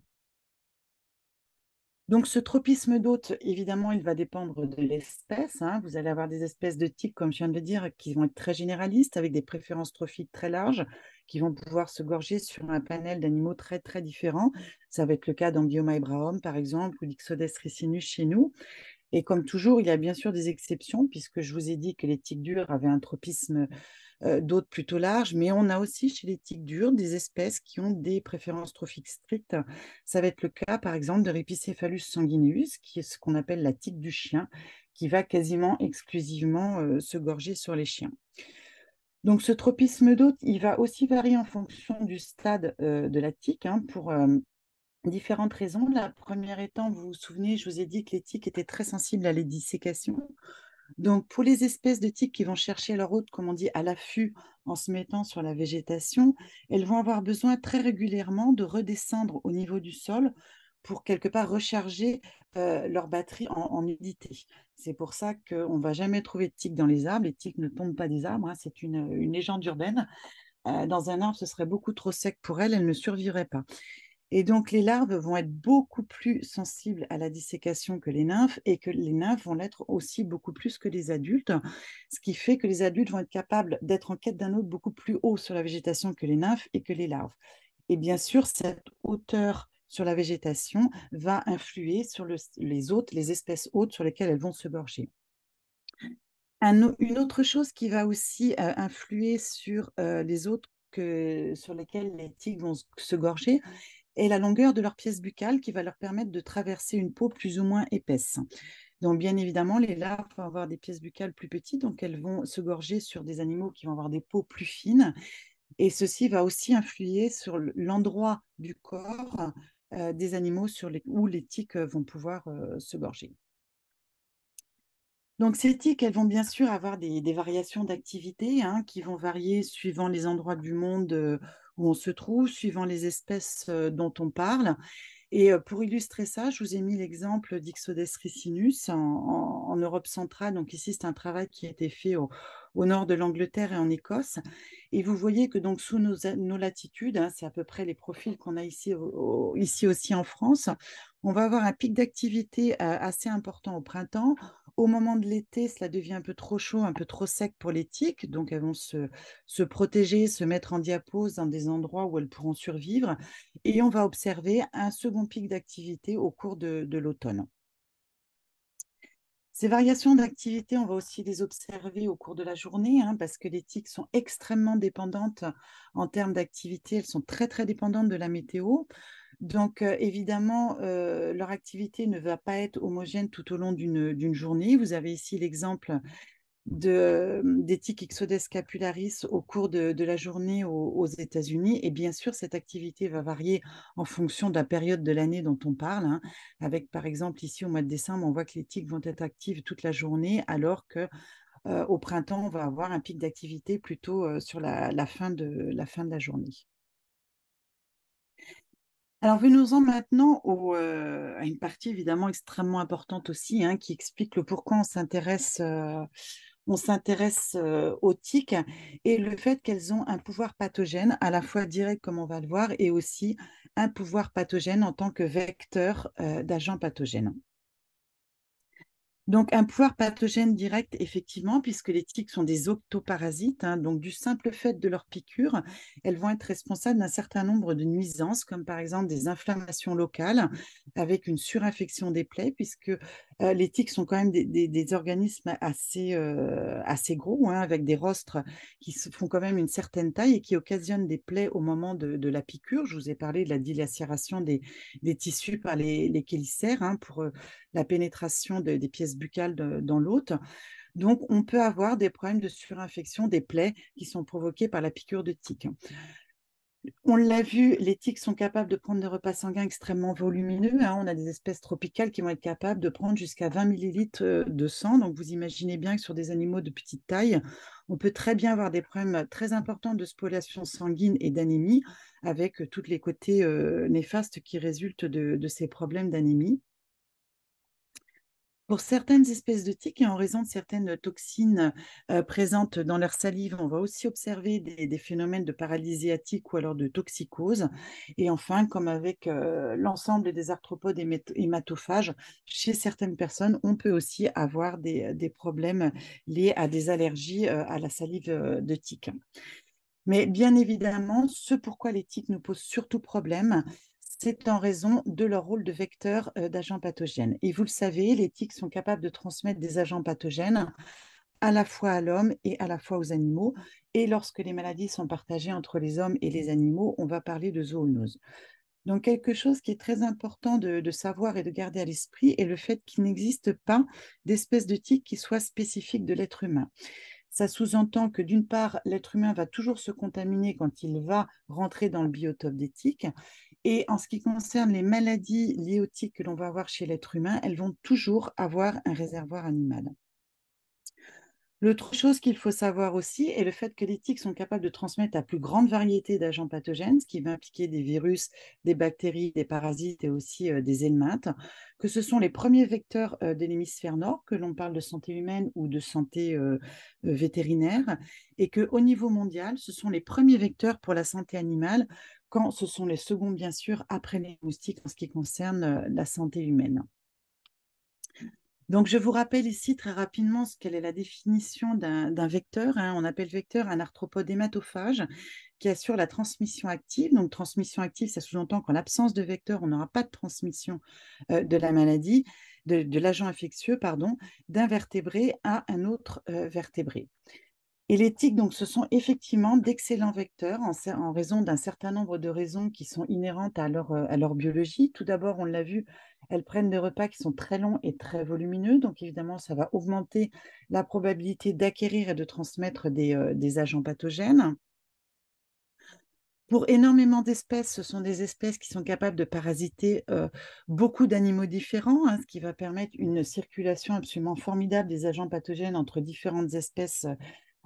Donc ce tropisme d'hôte, évidemment, il va dépendre de l'espèce. Hein. Vous allez avoir des espèces de tiques, comme je viens de le dire, qui vont être très généralistes, avec des préférences trophiques très larges, qui vont pouvoir se gorger sur un panel d'animaux très très différents. Ça va être le cas guillaume Ibrahim, par exemple, ou d'Ixodes ricinus chez nous. Et comme toujours, il y a bien sûr des exceptions, puisque je vous ai dit que l'éthique dure avaient un tropisme euh, d'hôte plutôt large, mais on a aussi chez les tiques dure des espèces qui ont des préférences trophiques strictes. Ça va être le cas, par exemple, de Rhipicéphalus sanguineus, qui est ce qu'on appelle la tique du chien, qui va quasiment exclusivement euh, se gorger sur les chiens. Donc ce tropisme d'hôte, il va aussi varier en fonction du stade euh, de la tique. Hein, pour, différentes raisons. La première étant, vous vous souvenez, je vous ai dit que les tiques étaient très sensibles à les dissécations. Donc, pour les espèces de tiques qui vont chercher leur hôte, comme on dit, à l'affût en se mettant sur la végétation, elles vont avoir besoin très régulièrement de redescendre au niveau du sol pour quelque part recharger euh, leur batterie en, nudité. humidité. C'est pour ça qu'on ne va jamais trouver de tiques dans les arbres. Les tiques ne tombent pas des arbres, hein, c'est une, légende urbaine. Euh, dans un arbre, ce serait beaucoup trop sec pour elles, elles ne survivraient pas. Et donc les larves vont être beaucoup plus sensibles à la dissécation que les nymphes et que les nymphes vont l'être aussi beaucoup plus que les adultes, ce qui fait que les adultes vont être capables d'être en quête d'un hôte beaucoup plus haut sur la végétation que les nymphes et que les larves. Et bien sûr, cette hauteur sur la végétation va influer sur les hôtes, les espèces hôtes sur lesquelles elles vont se gorger. une autre chose qui va aussi euh, influer sur euh, les hôtes que, sur lesquelles les tiques vont se gorger, et la longueur de leur pièce buccale qui va leur permettre de traverser une peau plus ou moins épaisse. Donc, bien évidemment, les larves vont avoir des pièces buccales plus petites, donc elles vont se gorger sur des animaux qui vont avoir des peaux plus fines. Et ceci va aussi influer sur l'endroit du corps euh, des animaux sur les, où les tiques vont pouvoir euh, se gorger. Donc, ces tiques, elles vont bien sûr avoir des, variations d'activité hein, qui vont varier suivant les endroits du monde. Euh, où on se trouve, suivant les espèces euh, dont on parle. Et euh, pour illustrer ça, je vous ai mis l'exemple d'Ixodes ricinus en, Europe centrale. Donc ici, c'est un travail qui a été fait au, nord de l'Angleterre et en Écosse. Et vous voyez que donc sous nos, latitudes, hein, c'est à peu près les profils qu'on a ici, ici aussi en France, on va avoir un pic d'activité euh, assez important au printemps au moment de l'été, cela devient un peu trop chaud, un peu trop sec pour les tiques. Donc, elles vont se, protéger, se mettre en diapose dans des endroits où elles pourront survivre. Et on va observer un second pic d'activité au cours de, l'automne. Ces variations d'activité, on va aussi les observer au cours de la journée, hein, parce que les tiques sont extrêmement dépendantes en termes d'activité. Elles sont très, très dépendantes de la météo. Donc, euh, évidemment, euh, leur activité ne va pas être homogène tout au long d'une journée. Vous avez ici l'exemple d'éthique Ixodes scapularis au cours de, la journée aux, États-Unis. Et bien sûr, cette activité va varier en fonction de la période de l'année dont on parle. Hein. Avec, par exemple, ici au mois de décembre, on voit que les tiques vont être actives toute la journée, alors que euh, au printemps, on va avoir un pic d'activité plutôt sur la, fin de, la fin de la journée. Alors, venons-en maintenant euh, à une partie évidemment extrêmement importante aussi, hein, qui explique le pourquoi on s'intéresse, euh, euh, aux tiques et le fait qu'elles ont un pouvoir pathogène, à la fois direct comme on va le voir, et aussi un pouvoir pathogène en tant que vecteur d'agents pathogènes. Donc un pouvoir pathogène direct, effectivement, puisque les tiques sont des octoparasites, hein, donc du simple fait de leur piqûre, elles vont être responsables d'un certain nombre de nuisances, comme par exemple des inflammations locales, avec une surinfection des plaies, puisque euh, les tiques sont quand même des, organismes assez, euh, gros, hein, avec des rostres qui font quand même une certaine taille et qui occasionnent des plaies au moment de, la piqûre. Je vous ai parlé de la dilacération des, tissus par les, les hein, pour euh, la pénétration des pièces buccales dans l'hôte. Donc, on peut avoir des problèmes de surinfection des plaies qui sont provoquées par la piqûre de tique on l'a vu, les tiques sont capables de prendre des repas sanguins extrêmement volumineux. Hein. On a des espèces tropicales qui vont être capables de prendre jusqu'à 20 millilitres euh, de sang. Donc, vous imaginez bien que sur des animaux de petite taille, on peut très bien avoir des problèmes très importants de spoliation sanguine et d'anémie, avec euh, tous les côtés euh, néfastes qui résultent de ces problèmes d'anémie. Pour certaines espèces de tiques et en raison de certaines toxines euh, présentes dans leur salive, on va aussi observer des, phénomènes de paralysie atique ou alors de toxicose. Et enfin, comme avec euh, l'ensemble des arthropodes hématophages, chez certaines personnes, on peut aussi avoir des, problèmes liés à des allergies euh, à la salive de tiques. Mais bien évidemment, ce pourquoi les tiques nous posent surtout problème, c'est en raison de leur rôle de vecteur euh, d'agents pathogènes. Et vous le savez, les tiques sont capables de transmettre des agents pathogènes à la fois à l'homme et à la fois aux animaux. Et lorsque les maladies sont partagées entre les hommes et les animaux, on va parler de zoonose. Donc quelque chose qui est très important de, savoir et de garder à l'esprit est le fait qu'il n'existe pas d'espèce de tique qui soit spécifique de l'être humain. Ça sous-entend que d'une part, l'être humain va toujours se contaminer quand il va rentrer dans le biotope d'éthique Et en ce qui concerne les maladies liées que l'on va avoir chez l'être humain, elles vont toujours avoir un réservoir animal. L'autre chose qu'il faut savoir aussi est le fait que les tiques sont capables de transmettre la plus grande variété d'agents pathogènes, ce qui va impliquer des virus, des bactéries, des parasites et aussi des helminthes, que ce sont les premiers vecteurs de l'hémisphère nord, que l'on parle de santé humaine ou de santé vétérinaire, et qu'au niveau mondial, ce sont les premiers vecteurs pour la santé animale, quand ce sont les seconds, bien sûr, après les moustiques en ce qui concerne la santé humaine. Donc, je vous rappelle ici très rapidement ce qu'est la définition d'un vecteur. Hein. On appelle vecteur un arthropode hématophage qui assure la transmission active. Donc, transmission active, ça sous-entend qu'en l'absence de vecteur, on n'aura pas de transmission euh, de la maladie, de, l'agent infectieux, pardon, d'un vertébré à un autre euh, vertébré. Et les tiques, donc, ce sont effectivement d'excellents vecteurs en, raison d'un certain nombre de raisons qui sont inhérentes à leur euh, biologie. Tout d'abord, on l'a vu, elles prennent des repas qui sont très longs et très volumineux, donc évidemment, ça va augmenter la probabilité d'acquérir et de transmettre des, euh, agents pathogènes. Pour énormément d'espèces, ce sont des espèces qui sont capables de parasiter euh, beaucoup d'animaux différents, hein, ce qui va permettre une circulation absolument formidable des agents pathogènes entre différentes espèces euh,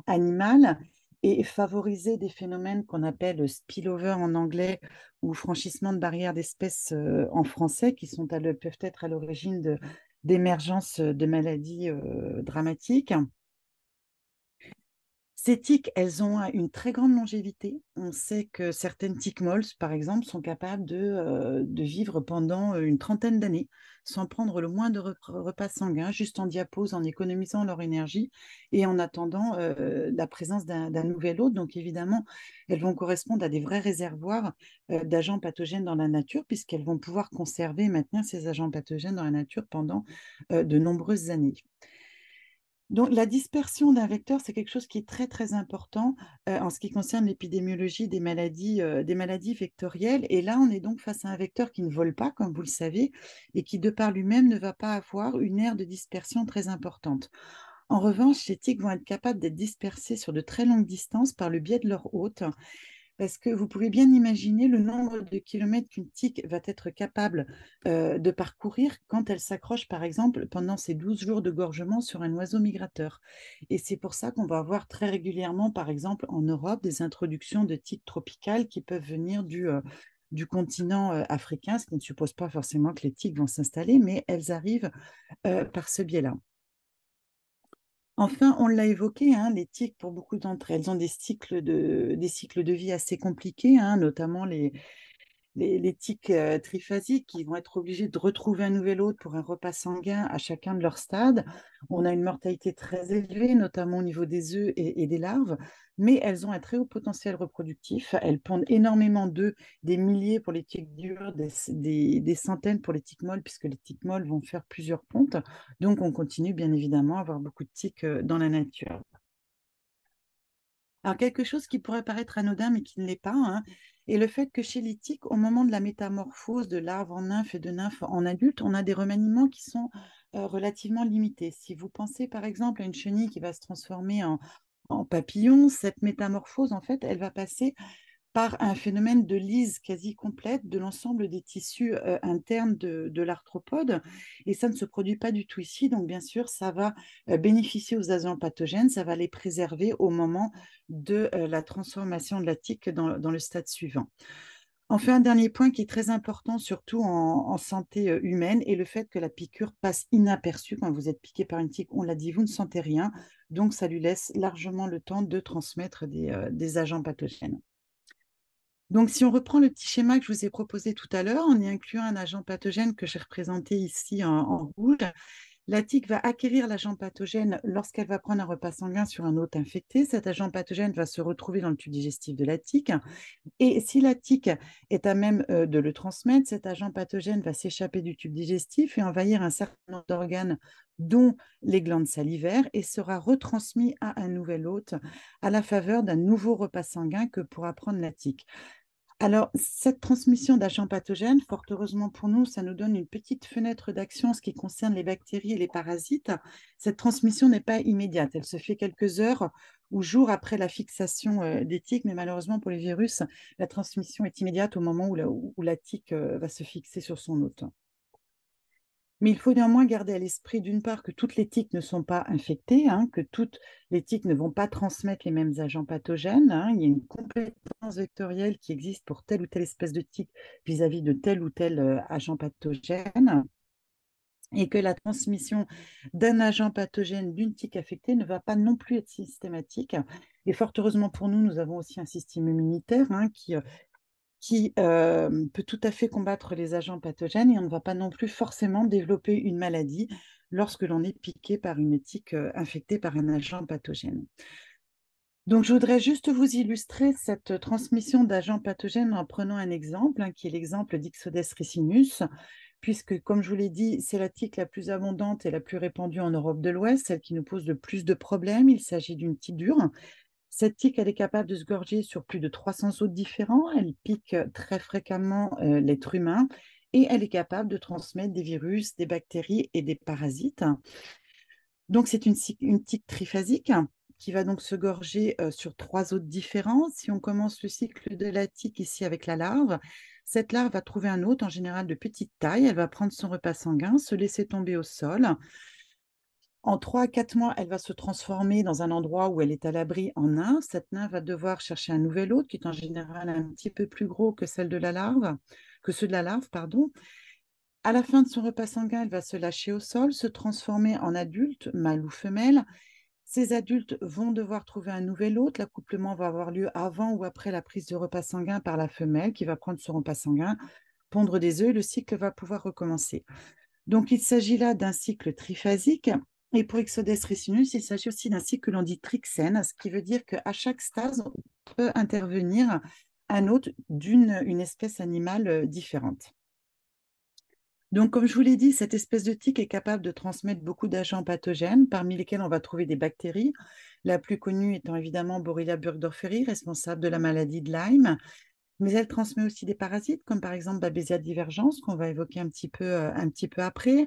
animales et favoriser des phénomènes qu'on appelle euh, spillover en anglais ou franchissement de barrières d'espèces en français, qui sont peuvent être à l'origine d'émergences de, maladies dramatiques. Ces tiques, elles ont une très grande longévité. On sait que certaines tiques molles, par exemple, sont capables de, euh, vivre pendant euh, une trentaine d'années sans prendre le moins de repas sanguin, juste en diapose, en économisant leur énergie et en attendant euh, la présence d'un nouvel hôte. Donc évidemment, elles vont correspondre à des vrais réservoirs d'agents pathogènes dans la nature puisqu'elles vont pouvoir conserver et maintenir ces agents pathogènes dans la nature pendant de nombreuses années. Donc la dispersion d'un vecteur, c'est quelque chose qui est très très important en ce qui concerne l'épidémiologie des maladies, des maladies vectorielles. Et là, on est donc face à un vecteur qui ne vole pas, comme vous le savez, et qui de par lui-même ne va pas avoir une aire de dispersion très importante. En revanche, les tiques vont être capables d'être dispersés sur de très longues distances par le biais de leur hôte parce que vous pouvez bien imaginer le nombre de kilomètres qu'une tique va être capable euh, de parcourir quand elle s'accroche, par exemple, pendant ces 12 jours de gorgement sur un oiseau migrateur. Et c'est pour ça qu'on va avoir très régulièrement, par exemple, en Europe, des introductions de tiques tropicales qui peuvent venir du... Euh, continent euh, africain, ce qui ne suppose pas forcément que les tiques vont s'installer, mais elles arrivent par ce biais-là. Enfin, on l'a évoqué, hein, les tiques, pour beaucoup d'entre elles, ont des cycles de, des cycles de vie assez compliqués, hein, notamment les, les, tiques tics euh, triphasiques qui vont être obligés de retrouver un nouvel hôte pour un repas sanguin à chacun de leurs stades. On a une mortalité très élevée, notamment au niveau des œufs et, des larves, mais elles ont un très haut potentiel reproductif. Elles pondent énormément d'œufs, des milliers pour les tiques dures, des, centaines pour les tiques molles, puisque les tiques molles vont faire plusieurs pontes. Donc on continue bien évidemment à avoir beaucoup de tiques euh, dans la nature. Alors quelque chose qui pourrait paraître anodin mais qui ne l'est pas, hein, et le fait que chez l'ithique, au moment de la métamorphose de larve en nymphe et de nymphe en adulte, on a des remaniements qui sont euh, relativement limités. Si vous pensez par exemple à une chenille qui va se transformer en papillon, cette métamorphose, en fait, elle va passer par un phénomène de lise quasi complète de l'ensemble des tissus euh, internes de, l'arthropode. Et ça ne se produit pas du tout ici. Donc, bien sûr, ça va euh, bénéficier aux agents pathogènes, ça va les préserver au moment de euh, la transformation de la tique dans, le stade suivant. Enfin, un dernier point qui est très important, surtout en, santé humaine, est le fait que la piqûre passe inaperçue. Quand vous êtes piqué par une tique, on l'a dit, vous ne sentez rien. Donc, ça lui laisse largement le temps de transmettre des agents pathogènes. Donc, si on reprend le petit schéma que je vous ai proposé tout à l'heure, en y incluant un agent pathogène que j'ai représenté ici en, rouge, la tique va acquérir l'agent pathogène lorsqu'elle va prendre un repas sanguin sur un hôte infecté. Cet agent pathogène va se retrouver dans le tube digestif de la tique. Et si la tique est à même euh, de le transmettre, cet agent pathogène va s'échapper du tube digestif et envahir un certain nombre d'organes dont les glandes salivaires, et sera retransmis à un nouvel hôte à la faveur d'un nouveau repas sanguin que pourra prendre la tique. Alors, cette transmission d'agents pathogènes, fort heureusement pour nous, ça nous donne une petite fenêtre d'action en ce qui concerne les bactéries et les parasites. Cette transmission n'est pas immédiate, elle se fait quelques heures ou jours après la fixation euh, des tiques, mais malheureusement pour les virus, la transmission est immédiate au moment où la, où la tique euh, va se fixer sur son hôte. Mais il faut néanmoins garder à l'esprit, d'une part, que toutes les tiques ne sont pas infectées, hein, que toutes les tiques ne vont pas transmettre les mêmes agents pathogènes. Hein. Il y a une compétence vectorielle qui existe pour telle ou telle espèce de tique vis-à-vis de tel ou tel euh, agent pathogène et que la transmission d'un agent pathogène d'une tique affectée ne va pas non plus être systématique. Et fort heureusement pour nous, nous avons aussi un système immunitaire hein, qui euh, qui peut tout à fait combattre les agents pathogènes et on ne va pas non plus forcément développer une maladie lorsque l'on est piqué par une tique infectée par un agent pathogène. Donc, je voudrais juste vous illustrer cette transmission d'agents pathogènes en prenant un exemple, hein, qui est l'exemple d'Ixodes ricinus, puisque, comme je vous l'ai dit, c'est la tique la plus abondante et la plus répandue en Europe de l'Ouest, celle qui nous pose le plus de problèmes. Il s'agit d'une tique dure cette tique, elle est capable de se gorger sur plus de 300 hôtes différents. Elle pique euh, très fréquemment euh, l'être humain et elle est capable de transmettre des virus, des bactéries et des parasites. Donc, c'est une, tique triphasique qui va donc se gorger euh, sur trois hôtes différents. Si on commence le cycle de la tique ici avec la larve, cette larve va trouver un hôte en général de petite taille. Elle va prendre son repas sanguin, se laisser tomber au sol, en trois à quatre mois, elle va se transformer dans un endroit où elle est à l'abri en nain. Cette nain va devoir chercher un nouvel hôte, qui est en général un petit peu plus gros que celle de la larve, que ceux de la larve, pardon. À la fin de son repas sanguin, elle va se lâcher au sol, se transformer en adulte, mâle ou femelle. Ces adultes vont devoir trouver un nouvel hôte. L'accouplement va avoir lieu avant ou après la prise de repas sanguin par la femelle qui va prendre son repas sanguin, pondre des œufs et le cycle va pouvoir recommencer. Donc il s'agit là d'un cycle triphasique et pour Exodes Ricinus, il s'agit aussi d'un cycle que l'on dit trixène, ce qui veut dire qu'à chaque stase, on peut intervenir un hôte d'une espèce animale euh, différente. Donc, comme je vous l'ai dit, cette espèce de tique est capable de transmettre beaucoup d'agents pathogènes, parmi lesquels on va trouver des bactéries, la plus connue étant évidemment Borrelia burgdorferi, responsable de la maladie de Lyme, mais elle transmet aussi des parasites, comme par exemple Babesia divergens, qu'on va évoquer un petit peu, euh, un petit peu après,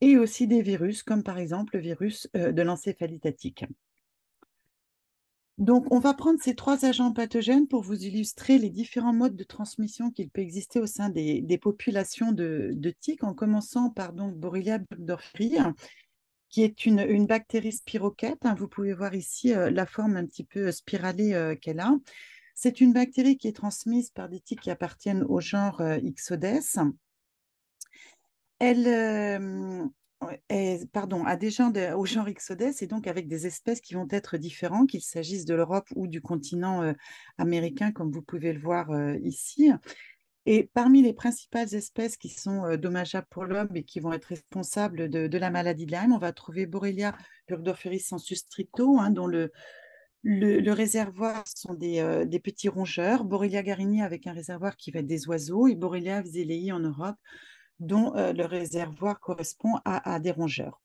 et aussi des virus, comme par exemple le virus euh, de l'encéphalitatique. Donc, on va prendre ces trois agents pathogènes pour vous illustrer les différents modes de transmission qu'il peut exister au sein des, populations de, de, tiques, en commençant par donc Borrelia burgdorferi, qui est une, bactérie spiroquette. Hein. Vous pouvez voir ici euh, la forme un petit peu euh, spiralée qu'elle a. C'est une bactérie qui est transmise par des tiques qui appartiennent au genre Ixodes elle, est, pardon, a des gens au genre Ixodes et donc avec des espèces qui vont être différentes, qu'il s'agisse de l'Europe ou du continent américain, comme vous pouvez le voir ici. Et parmi les principales espèces qui sont dommageables pour l'homme et qui vont être responsables de, la maladie de Lyme, on va trouver Borrelia burgdorferis sensu stricto, hein, dont le, le, réservoir sont des, des, petits rongeurs, Borrelia garini avec un réservoir qui va être des oiseaux et Borrelia zelei en Europe dont euh, le réservoir correspond à, des rongeurs.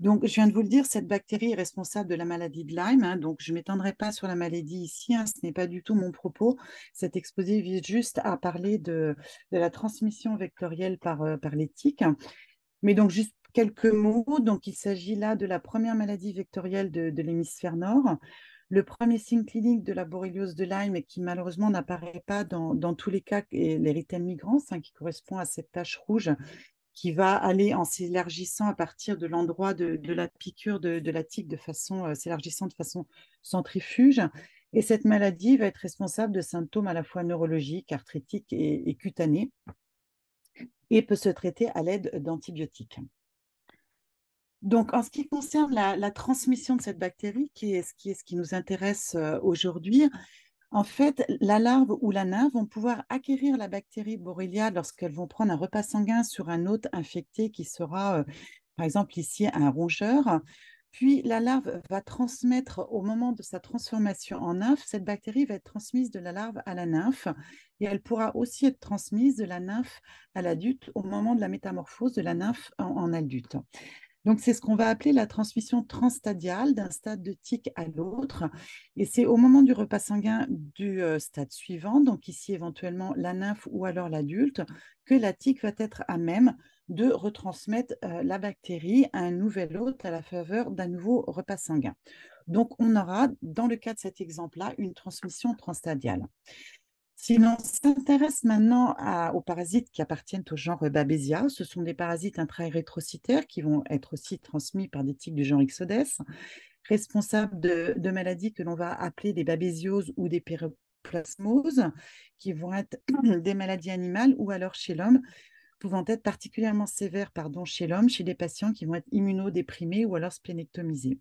Donc, je viens de vous le dire, cette bactérie est responsable de la maladie de Lyme. Hein, donc, je ne m'étendrai pas sur la maladie ici, hein, ce n'est pas du tout mon propos. Cet exposé vise juste à parler de, la transmission vectorielle par, l'éthique. Euh, les tiques. Mais donc, juste quelques mots. Donc, il s'agit là de la première maladie vectorielle de l'hémisphère nord. Le premier signe clinique de la borreliose de Lyme, qui malheureusement n'apparaît pas dans, tous les cas, est l'érythème migrans, hein, qui correspond à cette tache rouge qui va aller en s'élargissant à partir de l'endroit de, la piqûre de, la tique de façon euh, s'élargissant de façon centrifuge. Et cette maladie va être responsable de symptômes à la fois neurologiques, arthritiques et, et cutanés, et peut se traiter à l'aide d'antibiotiques. Donc, en ce qui concerne la, transmission de cette bactérie, qui est ce qui, nous intéresse euh, aujourd'hui, en fait, la larve ou la nymphe vont pouvoir acquérir la bactérie Borrelia lorsqu'elles vont prendre un repas sanguin sur un hôte infecté qui sera, euh, par exemple ici, un rongeur. Puis la larve va transmettre au moment de sa transformation en nymphe, cette bactérie va être transmise de la larve à la nymphe et elle pourra aussi être transmise de la nymphe à l'adulte au moment de la métamorphose de la nymphe en adulte. Donc, c'est ce qu'on va appeler la transmission transstadiale d'un stade de tic à l'autre. Et c'est au moment du repas sanguin du euh, stade suivant, donc ici éventuellement la nymphe ou alors l'adulte, que la tique va être à même de retransmettre euh, la bactérie à un nouvel hôte à la faveur d'un nouveau repas sanguin. Donc, on aura, dans le cas de cet exemple-là, une transmission transstadiale. Si l'on s'intéresse maintenant aux parasites qui appartiennent au genre Babesia, ce sont des parasites intra-érythrocytaires qui vont être aussi transmis par des tiques du genre Ixodes, responsables de, maladies que l'on va appeler des babésioses ou des péroplasmoses, qui vont être des maladies animales ou alors chez l'homme, pouvant être particulièrement sévères pardon, chez l'homme, chez des patients qui vont être immunodéprimés ou alors splénectomisés.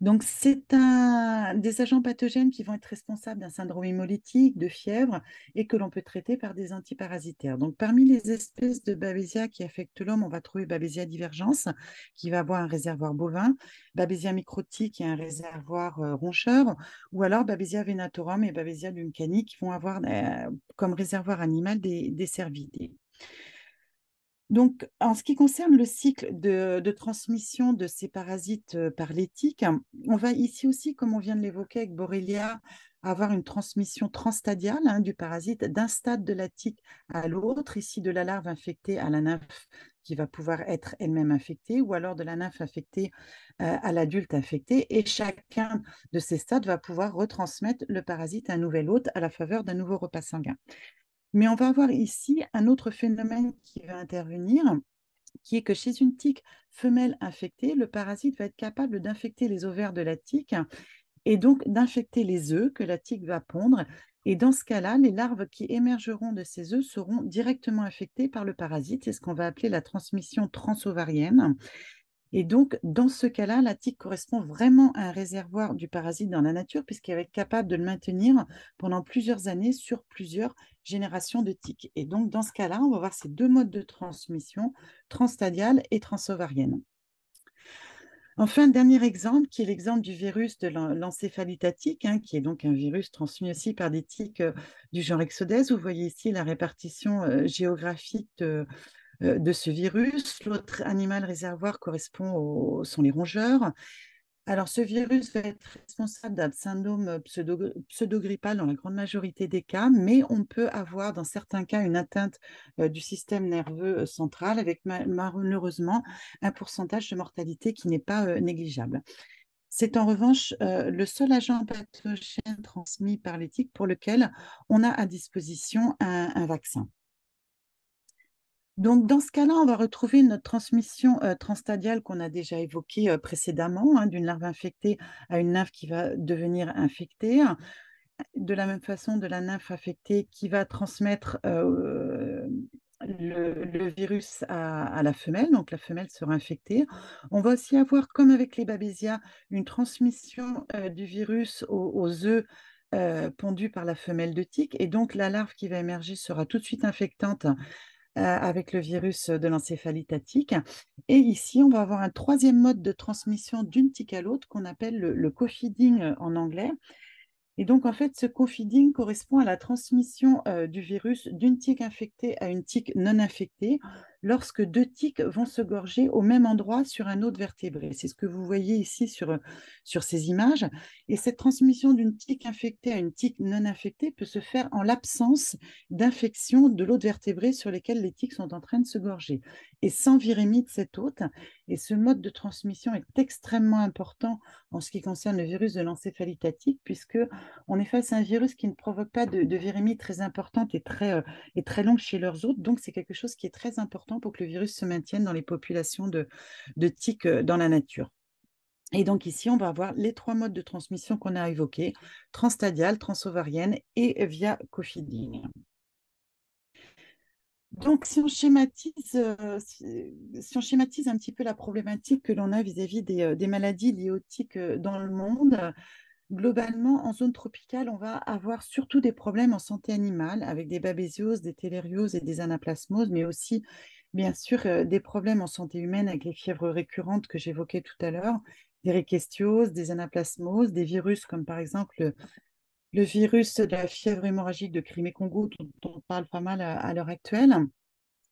Donc, c'est un, des agents pathogènes qui vont être responsables d'un syndrome hémolytique, de fièvre, et que l'on peut traiter par des antiparasitaires. Donc, parmi les espèces de Babesia qui affectent l'homme, on va trouver Babesia divergence, qui va avoir un réservoir bovin, Babesia microtique et un réservoir euh, roncheur, ou alors Babesia venatorum et Babesia duncani qui vont avoir euh, comme réservoir animal des cervidés. Donc, en ce qui concerne le cycle de, transmission de ces parasites par l'éthique, on va ici aussi, comme on vient de l'évoquer avec Borrelia, avoir une transmission transstadiale hein, du parasite d'un stade de la tique à l'autre, ici de la larve infectée à la nymphe qui va pouvoir être elle-même infectée, ou alors de la nymphe infectée à l'adulte infecté. Et chacun de ces stades va pouvoir retransmettre le parasite à un nouvel hôte à la faveur d'un nouveau repas sanguin. Mais on va avoir ici un autre phénomène qui va intervenir, qui est que chez une tique femelle infectée, le parasite va être capable d'infecter les ovaires de la tique et donc d'infecter les œufs que la tique va pondre. Et dans ce cas-là, les larves qui émergeront de ces œufs seront directement infectées par le parasite. C'est ce qu'on va appeler la transmission transovarienne. Et donc, dans ce cas-là, la tique correspond vraiment à un réservoir du parasite dans la nature, puisqu'elle va être capable de le maintenir pendant plusieurs années sur plusieurs génération de tiques. Et donc, dans ce cas-là, on va voir ces deux modes de transmission, transstadiale et transovarienne. Enfin, dernier exemple, qui est l'exemple du virus de l'encéphalitatique, hein, qui est donc un virus transmis aussi par des tiques euh, du genre exodèse. Vous voyez ici la répartition euh, géographique euh, de, ce virus. L'autre animal réservoir correspond aux, sont les rongeurs. Alors, ce virus va être responsable d'un syndrome euh, pseudo, euh, pseudogrippal dans la grande majorité des cas, mais on peut avoir dans certains cas une atteinte euh, du système nerveux central avec malheureusement un pourcentage de mortalité qui n'est pas négligeable. C'est en revanche le seul agent pathogène transmis par l'éthique pour lequel on a à disposition un vaccin. Donc, dans ce cas-là, on va retrouver notre transmission euh, transstadiale qu'on a déjà évoquée euh, précédemment, hein, d'une larve infectée à une nymphe qui va devenir infectée. De la même façon, de la nymphe infectée qui va transmettre euh, le, virus à, la femelle, donc la femelle sera infectée. On va aussi avoir, comme avec les babésias, une transmission du virus aux, aux œufs pondus par la femelle de tique, et donc la larve qui va émerger sera tout de suite infectante euh, avec le virus euh, de l'encéphalitatique. Et ici, on va avoir un troisième mode de transmission d'une tique à l'autre qu'on appelle le, co-feeding euh, en anglais. Et donc, en fait, ce co-feeding correspond à la transmission du virus d'une tique infectée à une tique non infectée lorsque deux tiques vont se gorger au même endroit sur un autre vertébré. C'est ce que vous voyez ici sur, euh, sur ces images. Et cette transmission d'une tique infectée à une tique non infectée peut se faire en l'absence d'infection de l'autre vertébré sur lequel les tiques sont en train de se gorger. Et sans virémie de cette hôte, et ce mode de transmission est extrêmement important en ce qui concerne le virus de l'encéphalite puisqu'on est face à un virus qui ne provoque pas de, vérémie très importante euh, et très, longue chez leurs hôtes. Donc, c'est quelque chose qui est très important pour que le virus se maintienne dans les populations de, de tiques euh, dans la nature. Et donc ici, on va avoir les trois modes de transmission qu'on a évoqués, transstadiale, transovarienne et via cofidine. Donc, si on schématise, euh, si, on schématise un petit peu la problématique que l'on a vis-à-vis des, euh, maladies liotiques euh, dans le monde, globalement, en zone tropicale, on va avoir surtout des problèmes en santé animale avec des babésioses, des télérioses et des anaplasmoses, mais aussi, bien sûr, des problèmes en santé humaine avec les fièvres récurrentes que j'évoquais tout à l'heure, des réquestioses, des anaplasmoses, des virus comme par exemple le virus de la fièvre hémorragique de Crimée-Congo, dont on parle pas mal à, l'heure actuelle.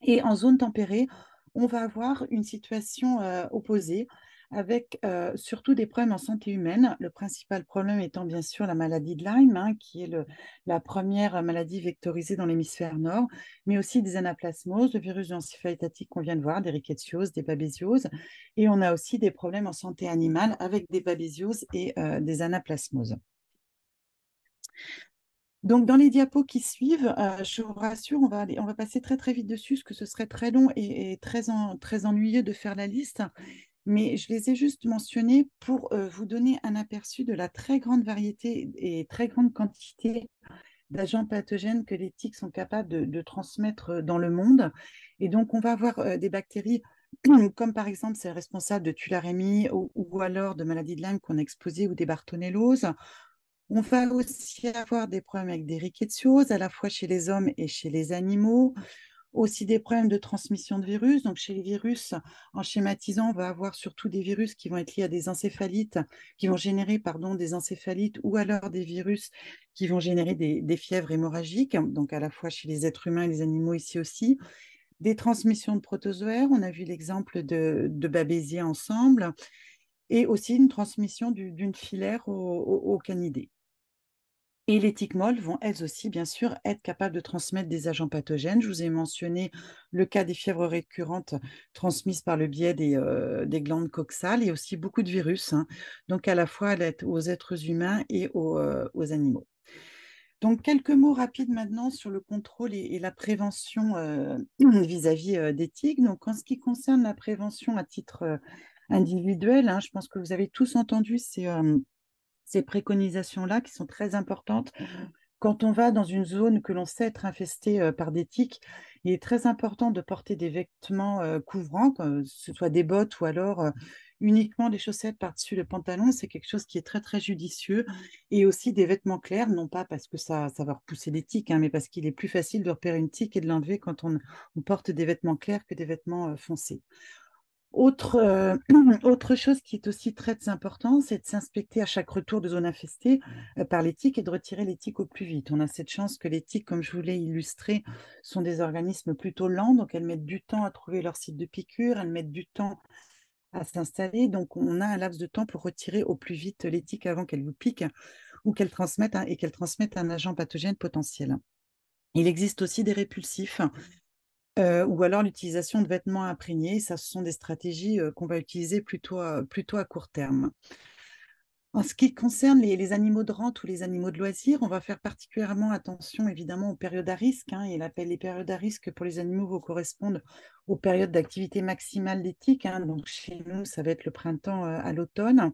Et en zone tempérée, on va avoir une situation euh, opposée avec euh, surtout des problèmes en santé humaine. Le principal problème étant bien sûr la maladie de Lyme, hein, qui est la première maladie vectorisée dans l'hémisphère nord, mais aussi des anaplasmoses, le virus de qu'on vient de voir, des rickettsioses, des babésioses. Et on a aussi des problèmes en santé animale avec des babésioses et euh, des anaplasmoses. Donc, dans les diapos qui suivent, euh, je vous rassure, on va, on va passer très très vite dessus, parce que ce serait très long et, très, très ennuyeux de faire la liste. Mais je les ai juste mentionnés pour euh, vous donner un aperçu de la très grande variété et très grande quantité d'agents pathogènes que les tiques sont capables de, transmettre euh, dans le monde. Et donc, on va avoir des bactéries comme par exemple celles responsable de tularemie ou, alors de maladies de Lyme qu'on a exposées ou des bartonelloses. On va aussi avoir des problèmes avec des rickettsioses, à la fois chez les hommes et chez les animaux. Aussi des problèmes de transmission de virus. Donc, chez les virus, en schématisant, on va avoir surtout des virus qui vont être liés à des encéphalites, qui vont générer pardon, des encéphalites ou alors des virus qui vont générer des, fièvres hémorragiques, donc à la fois chez les êtres humains et les animaux ici aussi des transmissions de protozoaires. On a vu l'exemple de, de ensemble et aussi une transmission d'une filaire au, au, au et les tiques molles vont elles aussi, bien sûr, être capables de transmettre des agents pathogènes. Je vous ai mentionné le cas des fièvres récurrentes transmises par le biais des, euh, glandes coxales et aussi beaucoup de virus, hein, donc à la fois aux êtres humains et euh, aux, animaux. Donc, quelques mots rapides maintenant sur le contrôle et, la prévention euh, vis-à-vis des tiques. Donc, en ce qui concerne la prévention à titre individuel, hein, je pense que vous avez tous entendu ces ces préconisations-là qui sont très importantes. Mmh. Quand on va dans une zone que l'on sait être infestée euh, par des tiques, il est très important de porter des vêtements euh, couvrants, que ce soit des bottes ou alors euh, uniquement des chaussettes par-dessus le pantalon. C'est quelque chose qui est très très judicieux. Et aussi des vêtements clairs, non pas parce que ça, va repousser les tiques, hein, mais parce qu'il est plus facile de repérer une tique et de l'enlever quand on porte des vêtements clairs que des vêtements foncés. Autre, euh, autre chose qui est aussi très importante, c'est de s'inspecter à chaque retour de zone infestée euh, par les tiques et de retirer les tiques au plus vite. On a cette chance que les tiques, comme je vous l'ai illustré, sont des organismes plutôt lents, donc elles mettent du temps à trouver leur site de piqûre, elles mettent du temps à s'installer, donc on a un laps de temps pour retirer au plus vite les tiques avant qu'elles vous piquent ou qu'elles transmettent et qu'elles transmettent un agent pathogène potentiel. Il existe aussi des répulsifs ou alors l'utilisation de vêtements imprégnés. Ça, ce sont des stratégies qu'on va utiliser plutôt à, court terme. En ce qui concerne les, animaux de rente ou les animaux de loisirs, on va faire particulièrement attention évidemment aux périodes à risque. Hein, et les périodes à risque pour les animaux vont correspondre aux périodes d'activité maximale d'éthique. Hein. donc chez nous, ça va être le printemps à l'automne.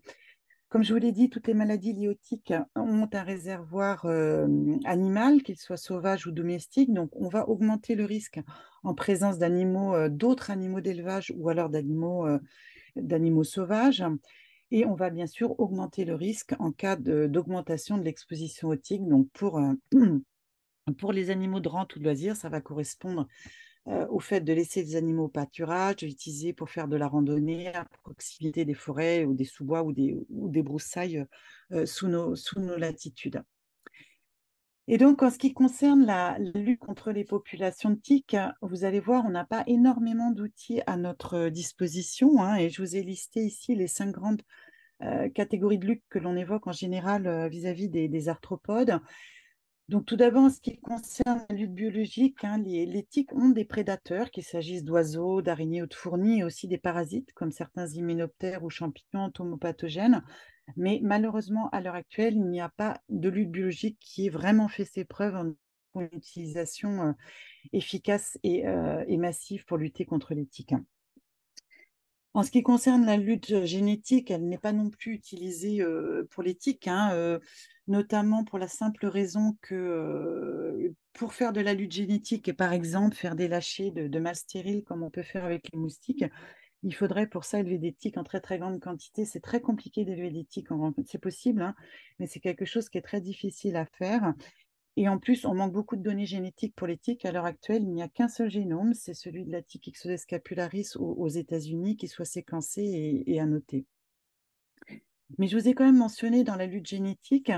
Comme je vous l'ai dit, toutes les maladies liotiques ont un réservoir animal, qu'il soit sauvage ou domestique. Donc, on va augmenter le risque en présence d'animaux, d'autres animaux d'élevage ou alors d'animaux, d'animaux sauvages. Et on va bien sûr augmenter le risque en cas d'augmentation de, l'exposition otique. Donc, pour, pour les animaux de rente ou de loisirs, ça va correspondre euh, au fait de laisser des animaux au pâturage, pour faire de la randonnée à proximité des forêts ou des sous-bois ou des, broussailles euh, sous, nos, latitudes. Et donc, en ce qui concerne la lutte contre les populations de tiques, hein, vous allez voir, on n'a pas énormément d'outils à notre disposition. Hein, et je vous ai listé ici les cinq grandes euh, catégories de lutte que l'on évoque en général vis-à-vis des, arthropodes. Donc tout d'abord, en ce qui concerne la lutte biologique, hein, les, tiques ont des prédateurs, qu'il s'agisse d'oiseaux, d'araignées ou de fourmis, et aussi des parasites, comme certains hyménoptères ou champignons entomopathogènes. Mais malheureusement, à l'heure actuelle, il n'y a pas de lutte biologique qui ait vraiment fait ses preuves en utilisation euh, efficace euh, et, massive pour lutter contre les tiques. En ce qui concerne la lutte euh, génétique, elle n'est pas non plus utilisée pour les tiques. Hein, notamment pour la simple raison que pour faire de la lutte génétique et par exemple faire des lâchers de, mâles stériles comme on peut faire avec les moustiques, il faudrait pour ça élever des tiques en très très grande quantité. C'est très compliqué d'élever des tiques, en... c'est possible, hein, mais c'est quelque chose qui est très difficile à faire. Et en plus, on manque beaucoup de données génétiques pour les tiques. À l'heure actuelle, il n'y a qu'un seul génome, c'est celui de la tique Ixodes scapularis aux, États-Unis, qui soit séquencé et, et annoté. Mais je vous ai quand même mentionné dans la lutte génétique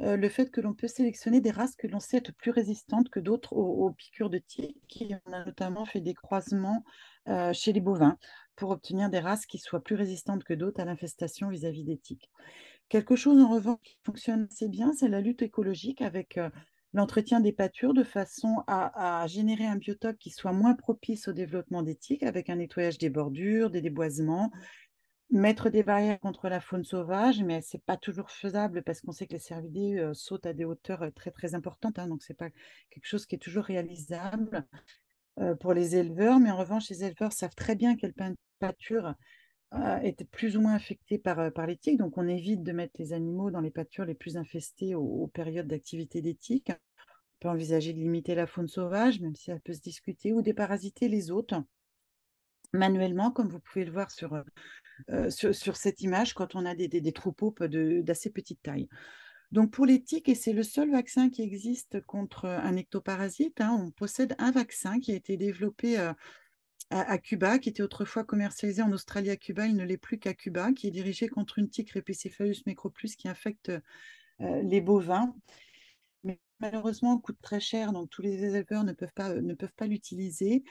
euh, le fait que l'on peut sélectionner des races que l'on sait être plus résistantes que d'autres aux, piqûres de tiques. On a notamment fait des croisements euh, chez les bovins pour obtenir des races qui soient plus résistantes que d'autres à l'infestation vis-à-vis des tiques. Quelque chose en revanche qui fonctionne assez bien, c'est la lutte écologique avec euh, l'entretien des pâtures de façon à, générer un biotope qui soit moins propice au développement des tiques avec un nettoyage des bordures, des déboisements mettre des barrières contre la faune sauvage, mais ce n'est pas toujours faisable parce qu'on sait que les cervidés euh, sautent à des hauteurs euh, très très importantes, hein, donc c'est pas quelque chose qui est toujours réalisable euh, pour les éleveurs. Mais en revanche, les éleveurs savent très bien quelle pâture euh, plus ou moins affectée par, par les donc on évite de mettre les animaux dans les pâtures les plus infestées aux, périodes d'activité d'éthique. On peut envisager de limiter la faune sauvage, même si ça peut se discuter, ou parasiter les autres manuellement, comme vous pouvez le voir sur euh, sur, cette image quand on a des, troupeaux d'assez petite taille. Donc pour les tiques, et c'est le seul vaccin qui existe contre un ectoparasite, hein, on possède un vaccin qui a été développé euh, à, Cuba, qui était autrefois commercialisé en Australie à Cuba, il ne l'est plus qu'à Cuba, qui est dirigé contre une tique Rhipicephalus microplus qui infecte euh, les bovins. Mais malheureusement, coûte très cher, donc tous les éleveurs ne peuvent pas, ne peuvent pas l'utiliser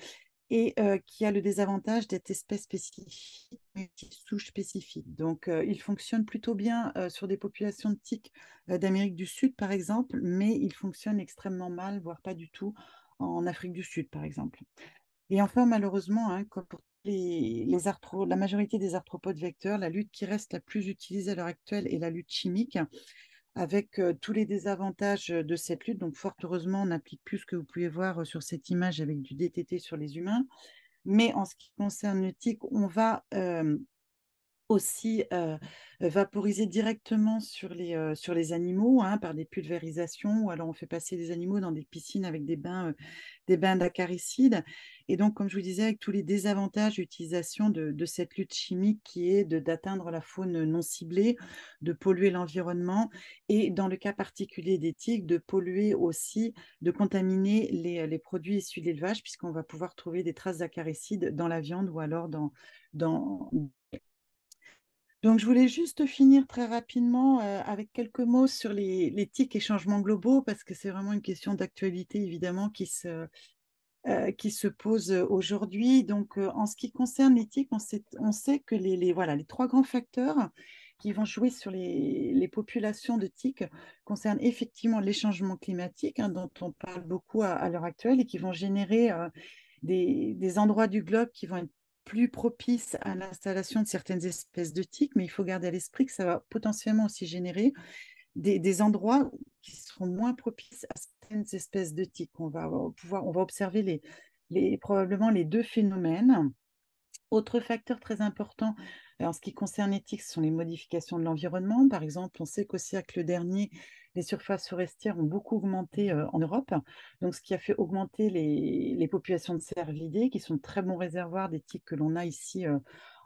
et qui a le désavantage d'être espèce spécifique, souche spécifique. Donc, il fonctionne plutôt bien sur des populations de tiques d'Amérique du Sud, par exemple, mais il fonctionne extrêmement mal, voire pas du tout, en Afrique du Sud, par exemple. Et enfin, malheureusement, hein, comme pour la majorité des arthropodes vecteurs, la lutte qui reste la plus utilisée à l'heure actuelle est la lutte chimique avec tous les désavantages de cette lutte. Donc, fort heureusement, on n'applique plus ce que vous pouvez voir sur cette image avec du DTT sur les humains. Mais en ce qui concerne le TIC, on va aussi vaporiser directement sur les, sur les animaux hein, par des pulvérisations ou alors on fait passer des animaux dans des piscines avec des bains des bains d'acaricides. Et donc, comme je vous disais, avec tous les désavantages d'utilisation de, de, cette lutte chimique qui est d'atteindre la faune non ciblée, de polluer l'environnement et dans le cas particulier des tigres, de polluer aussi, de contaminer les, les produits issus de l'élevage puisqu'on va pouvoir trouver des traces d'acaricides dans la viande ou alors dans, dans, donc, je voulais juste finir très rapidement avec quelques mots sur les, les, et changements globaux, parce que c'est vraiment une question d'actualité, évidemment, qui se, qui se pose aujourd'hui. Donc, en ce qui concerne les on sait, que les, voilà, les trois grands facteurs qui vont jouer sur les, populations de TIC concernent effectivement les changements climatiques, hein, dont on parle beaucoup à, l'heure actuelle, et qui vont générer... des, endroits du globe qui vont être plus propice à l'installation de certaines espèces de tiques, mais il faut garder à l'esprit que ça va potentiellement aussi générer des, endroits qui seront moins propices à certaines espèces de tiques. On va on va observer les, les, probablement les deux phénomènes. Autre facteur très important euh, en ce qui concerne les tiques, ce sont les modifications de l'environnement. Par exemple, on sait qu'au siècle dernier, les surfaces forestières ont beaucoup augmenté en Europe, donc ce qui a fait augmenter les, populations de cervidés, qui sont très bons réservoirs des tiques que l'on a ici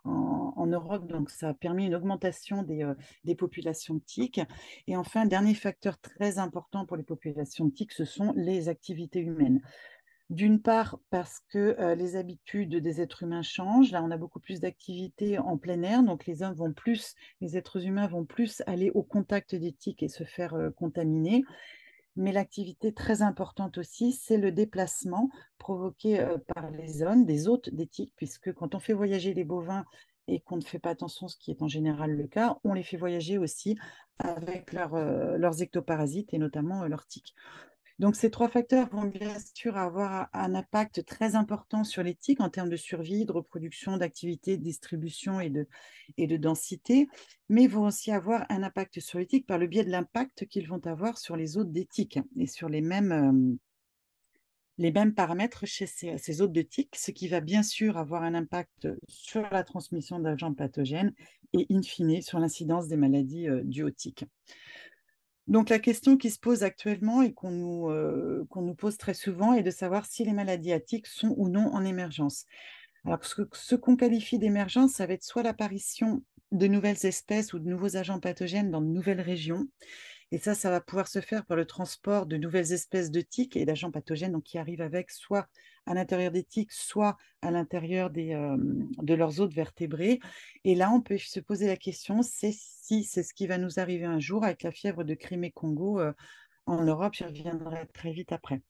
en, Europe. Donc ça a permis une augmentation des, populations de tiques. Et enfin, dernier facteur très important pour les populations de tiques, ce sont les activités humaines. D'une part, parce que les habitudes des êtres humains changent. Là, on a beaucoup plus d'activités en plein air, donc les hommes vont plus, les êtres humains vont plus aller au contact des tiques et se faire contaminer. Mais l'activité très importante aussi, c'est le déplacement provoqué par les hommes, des hôtes des tiques, puisque quand on fait voyager les bovins et qu'on ne fait pas attention, ce qui est en général le cas, on les fait voyager aussi avec leurs ectoparasites et notamment leurs tiques. Donc ces trois facteurs vont bien sûr avoir un impact très important sur l'éthique en termes de survie, de reproduction, d'activité, de distribution et de, densité, mais vont aussi avoir un impact sur l'éthique par le biais de l'impact qu'ils vont avoir sur les autres d'éthique et sur les mêmes... Euh, les mêmes paramètres chez ces, autres d'éthique, ce qui va bien sûr avoir un impact sur la transmission d'agents pathogènes et in fine sur l'incidence des maladies euh, duotiques. Donc la question qui se pose actuellement et euh, qu'on nous, pose très souvent est de savoir si les maladies attiques sont ou non en émergence. Alors ce qu'on qualifie d'émergence, ça va être soit l'apparition de nouvelles espèces ou de nouveaux agents pathogènes dans de nouvelles régions, et ça, ça va pouvoir se faire par le transport de nouvelles espèces de tiques et d'agents pathogènes donc, qui arrivent avec soit à l'intérieur des tiques, soit à l'intérieur de leurs autres vertébrés. Et là, on peut se poser la question, c'est si c'est ce qui va nous arriver un jour avec la fièvre de Crimée-Congo en Europe. Je reviendrai très vite après.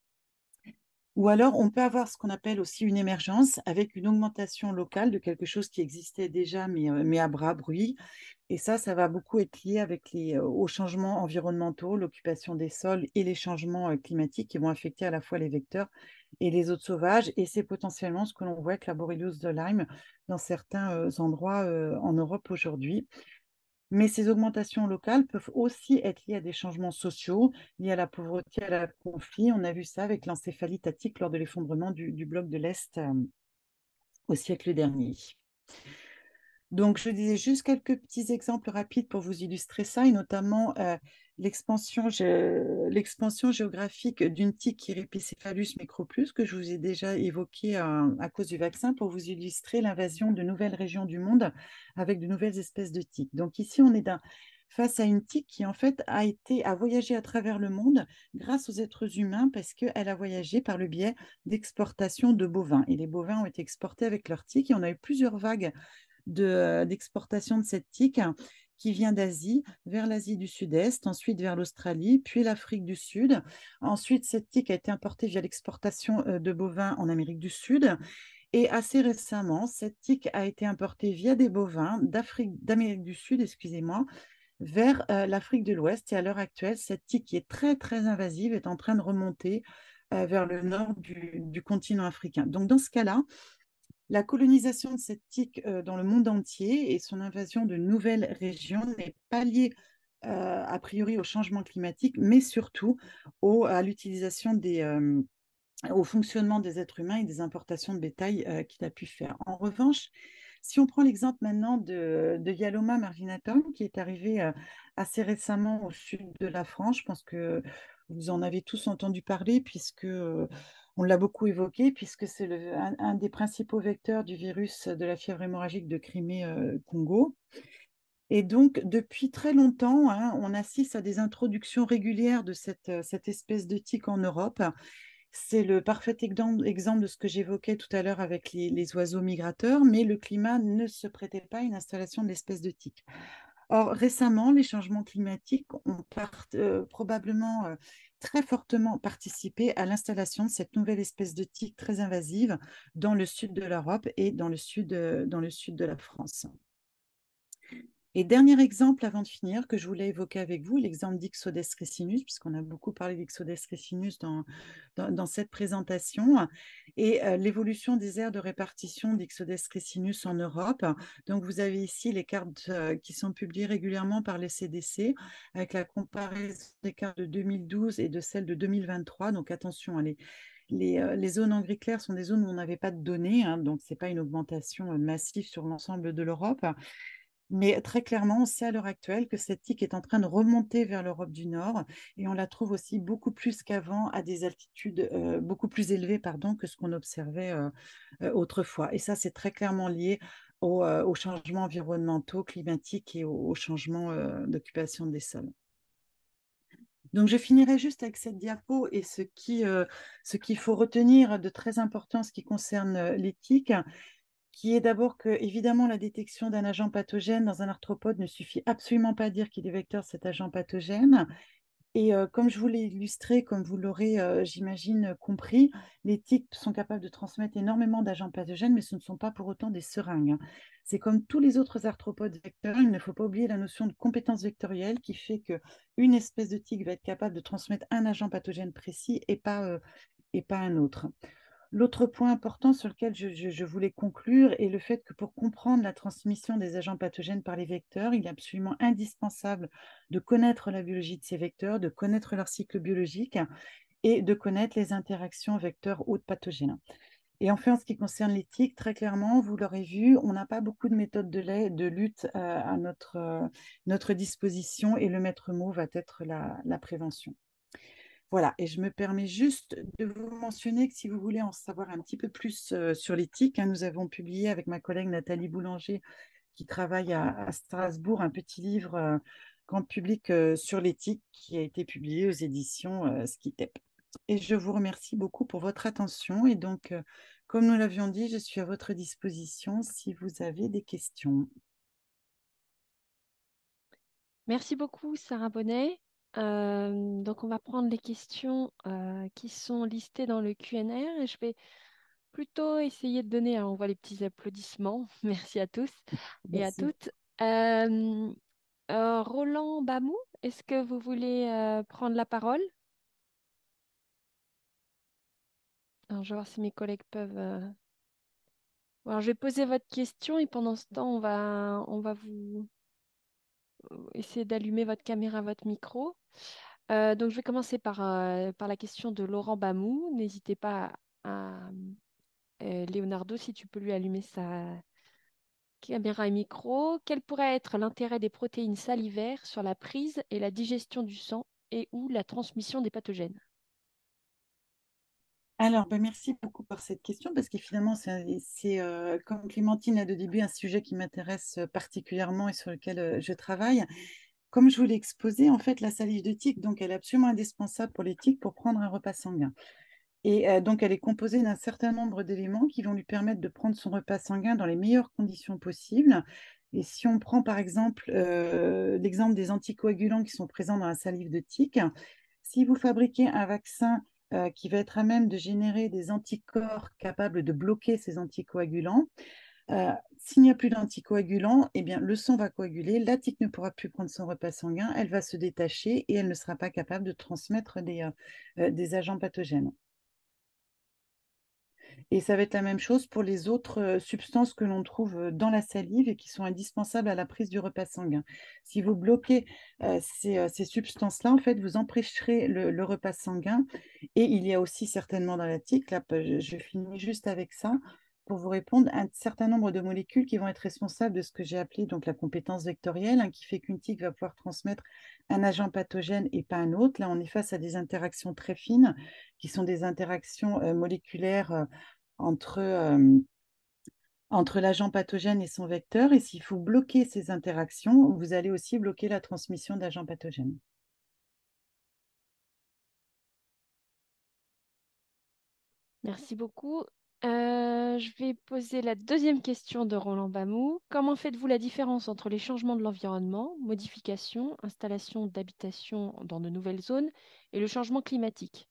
Ou alors, on peut avoir ce qu'on appelle aussi une émergence avec une augmentation locale de quelque chose qui existait déjà, mais, euh, à bras bruit. Et ça, ça va beaucoup être lié avec les, euh, aux changements environnementaux, l'occupation des sols et les changements euh, climatiques qui vont affecter à la fois les vecteurs et les autres sauvages. Et c'est potentiellement ce que l'on voit avec la borreliose de Lyme dans certains endroits en Europe aujourd'hui. Mais ces augmentations locales peuvent aussi être liées à des changements sociaux, liées à la pauvreté, à la conflit. On a vu ça avec l'encéphalie tatique lors de l'effondrement du, bloc de l'Est euh, au siècle dernier. Donc, je disais juste quelques petits exemples rapides pour vous illustrer ça, et notamment euh, l'expansion géographique d'une tique Iripicéphalus micropus que je vous ai déjà évoquée euh, à, cause du vaccin pour vous illustrer l'invasion de nouvelles régions du monde avec de nouvelles espèces de tiques. Donc ici, on est face à une tique qui en fait a été voyagé à travers le monde grâce aux êtres humains parce qu'elle a voyagé par le biais d'exportation de bovins et les bovins ont été exportés avec leur tique et on a eu plusieurs vagues d'exportation de cette tique qui vient d'Asie, vers l'Asie du Sud-Est, ensuite vers l'Australie, puis l'Afrique du Sud. Ensuite, cette tique a été importée via l'exportation euh, de bovins en Amérique du Sud. Et assez récemment, cette tique a été importée via des bovins d'Amérique du Sud, excusez-moi, vers euh, l'Afrique de l'Ouest. Et à l'heure actuelle, cette tique qui est très très invasive est en train de remonter euh, vers le nord du, du, continent africain. Donc dans ce cas-là, la colonisation de cette tique euh, dans le monde entier et son invasion de nouvelles régions n'est pas liée euh, a priori au changement climatique, mais surtout au, à l'utilisation des... Euh, au fonctionnement des êtres humains et des importations de bétail qu'il a pu faire. En revanche, si on prend l'exemple maintenant de, de Yaloma marginatum, qui est arrivé assez récemment au sud de la France, je pense que vous en avez tous entendu parler, puisque on l'a beaucoup évoqué puisque c'est un, des principaux vecteurs du virus de la fièvre hémorragique de Crimée-Congo. Euh, et donc, depuis très longtemps, hein, on assiste à des introductions régulières de euh, cette, espèce de tique en Europe. C'est le parfait exemple de ce que j'évoquais tout à l'heure avec les, oiseaux migrateurs, mais le climat ne se prêtait pas à une installation de de tique. Or, récemment, les changements climatiques ont euh, probablement très fortement participé à l'installation de cette nouvelle espèce de tique très invasive dans le sud de l'Europe et dans le sud, euh, dans le sud de la France. Et dernier exemple avant de finir que je voulais évoquer avec vous, l'exemple d'Ixodes puisqu'on a beaucoup parlé d'Ixodes dans, dans, cette présentation, et euh, l'évolution des aires de répartition d'Ixodes en Europe. Donc vous avez ici les cartes euh, qui sont publiées régulièrement par les CDC avec la comparaison des cartes de 2012 et de celles de 2023. Donc attention, hein, Les, euh, les, zones en gris clair sont des zones où on n'avait pas de données, hein, donc ce n'est pas une augmentation massive sur l'ensemble de l'Europe. Mais très clairement, on sait à l'heure actuelle que cette tique est en train de remonter vers l'Europe du Nord et on la trouve aussi beaucoup plus qu'avant à des altitudes beaucoup plus élevées pardon, que ce qu'on observait autrefois. Et ça, c'est très clairement lié aux, changements environnementaux, climatiques et aux, changements d'occupation des sols. Donc, je finirai juste avec cette diapo et ce qu'il faut retenir de très important ce qui concerne les tiques, qui est d'abord que, évidemment, la détection d'un agent pathogène dans un arthropode ne suffit absolument pas à dire qu'il est vecteur cet agent pathogène. Et comme je vous l'ai illustré, comme vous l'aurez, j'imagine, compris, les tiques sont capables de transmettre énormément d'agents pathogènes, mais ce ne sont pas pour autant des seringues. Hein. C'est comme tous les autres arthropodes vecteurs, il ne faut pas oublier la notion de compétence vectorielle qui fait qu'une espèce de tique va être capable de transmettre un agent pathogène précis et et pas un autre. L'autre point important sur lequel je, voulais conclure est le fait que pour comprendre la transmission des agents pathogènes par les vecteurs, il est absolument indispensable de connaître la biologie de ces vecteurs, de connaître leur cycle biologique et de connaître les interactions vecteurs hôte pathogènes. Et enfin, en ce qui concerne l'éthique, très clairement, vous l'aurez vu, on n'a pas beaucoup de méthodes de, de lutte euh, à euh, notre, disposition et le maître mot va être la prévention. Voilà, et je me permets juste de vous mentionner que si vous voulez en savoir un petit peu plus sur l'éthique, hein, nous avons publié avec ma collègue Nathalie Boulanger, qui travaille à, Strasbourg, un petit livre grand public sur l'éthique qui a été publié aux éditions Skitep. Et je vous remercie beaucoup pour votre attention. Et donc, comme nous l'avions dit, je suis à votre disposition si vous avez des questions. Merci beaucoup, Sarah Bonnet. Euh, donc, on va prendre les questions euh, qui sont listées dans le QNR et je vais plutôt essayer de donner, hein, on voit les petits applaudissements, merci à tous et à toutes. Euh, Roland Bamou, est-ce que vous voulez prendre la parole alors, je vais voir si mes collègues peuvent... Alors, je vais poser votre question et pendant ce temps, on va, on va vous, essayez d'allumer votre caméra, votre micro. Euh, donc, je vais commencer par, euh, par la question de Laurent Bamou. N'hésitez pas à. Euh, Leonardo, si tu peux lui allumer sa caméra et micro. Quel pourrait être l'intérêt des protéines salivaires sur la prise et la digestion du sang et ou la transmission des pathogènes alors, ben merci beaucoup pour cette question parce que finalement, c'est euh, comme Clémentine l'a de début un sujet qui m'intéresse euh, particulièrement et sur lequel euh, je travaille. Comme je vous l'ai exposé, en fait, la salive de tique, donc, elle est absolument indispensable pour les tiques pour prendre un repas sanguin. Et donc, elle est composée d'un certain nombre d'éléments qui vont lui permettre de prendre son repas sanguin dans les meilleures conditions possibles. Et si on prend par exemple l'exemple des anticoagulants qui sont présents dans la salive de tique, si vous fabriquez un vaccin euh, qui va être à même de générer des anticorps capables de bloquer ces anticoagulants. Euh, s'il n'y a plus d'anticoagulants, eh le sang va coaguler, la tique ne pourra plus prendre son repas sanguin, elle va se détacher et elle ne sera pas capable de transmettre des euh, agents pathogènes. Et ça va être la même chose pour les autres euh, substances que l'on trouve euh, dans la salive et qui sont indispensables à la prise du repas sanguin. Si vous bloquez euh, ces, substances-là, en fait, vous empêcherez le, repas sanguin. Et il y a aussi certainement dans l'article, je, je finis juste avec ça, pour vous répondre, un certain nombre de molécules qui vont être responsables de ce que j'ai appelé donc la compétence vectorielle, hein, qui fait qu'une tique va pouvoir transmettre un agent pathogène et pas un autre. Là, on est face à des interactions très fines, qui sont des interactions euh, moléculaires euh, euh, entre l'agent pathogène et son vecteur. Et s'il faut bloquer ces interactions, vous allez aussi bloquer la transmission d'agents pathogènes. Merci beaucoup. Euh, je vais poser la deuxième question de Roland Bamou. Comment faites-vous la différence entre les changements de l'environnement, modifications, installation d'habitations dans de nouvelles zones et le changement climatique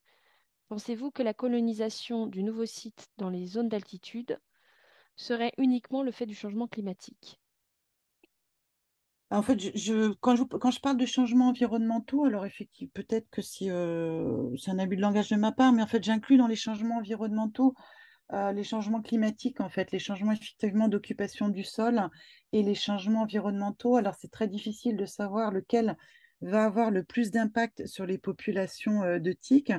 Pensez-vous que la colonisation du nouveau site dans les zones d'altitude serait uniquement le fait du changement climatique en fait, je, quand, je, quand, je, parle de changements environnementaux, alors effectivement, peut-être que euh, c'est un abus de langage de ma part, mais en fait, j'inclus dans les changements environnementaux euh, les changements climatiques, en fait, les changements effectivement d'occupation du sol et les changements environnementaux. Alors, c'est très difficile de savoir lequel va avoir le plus d'impact sur les populations euh, de tiques.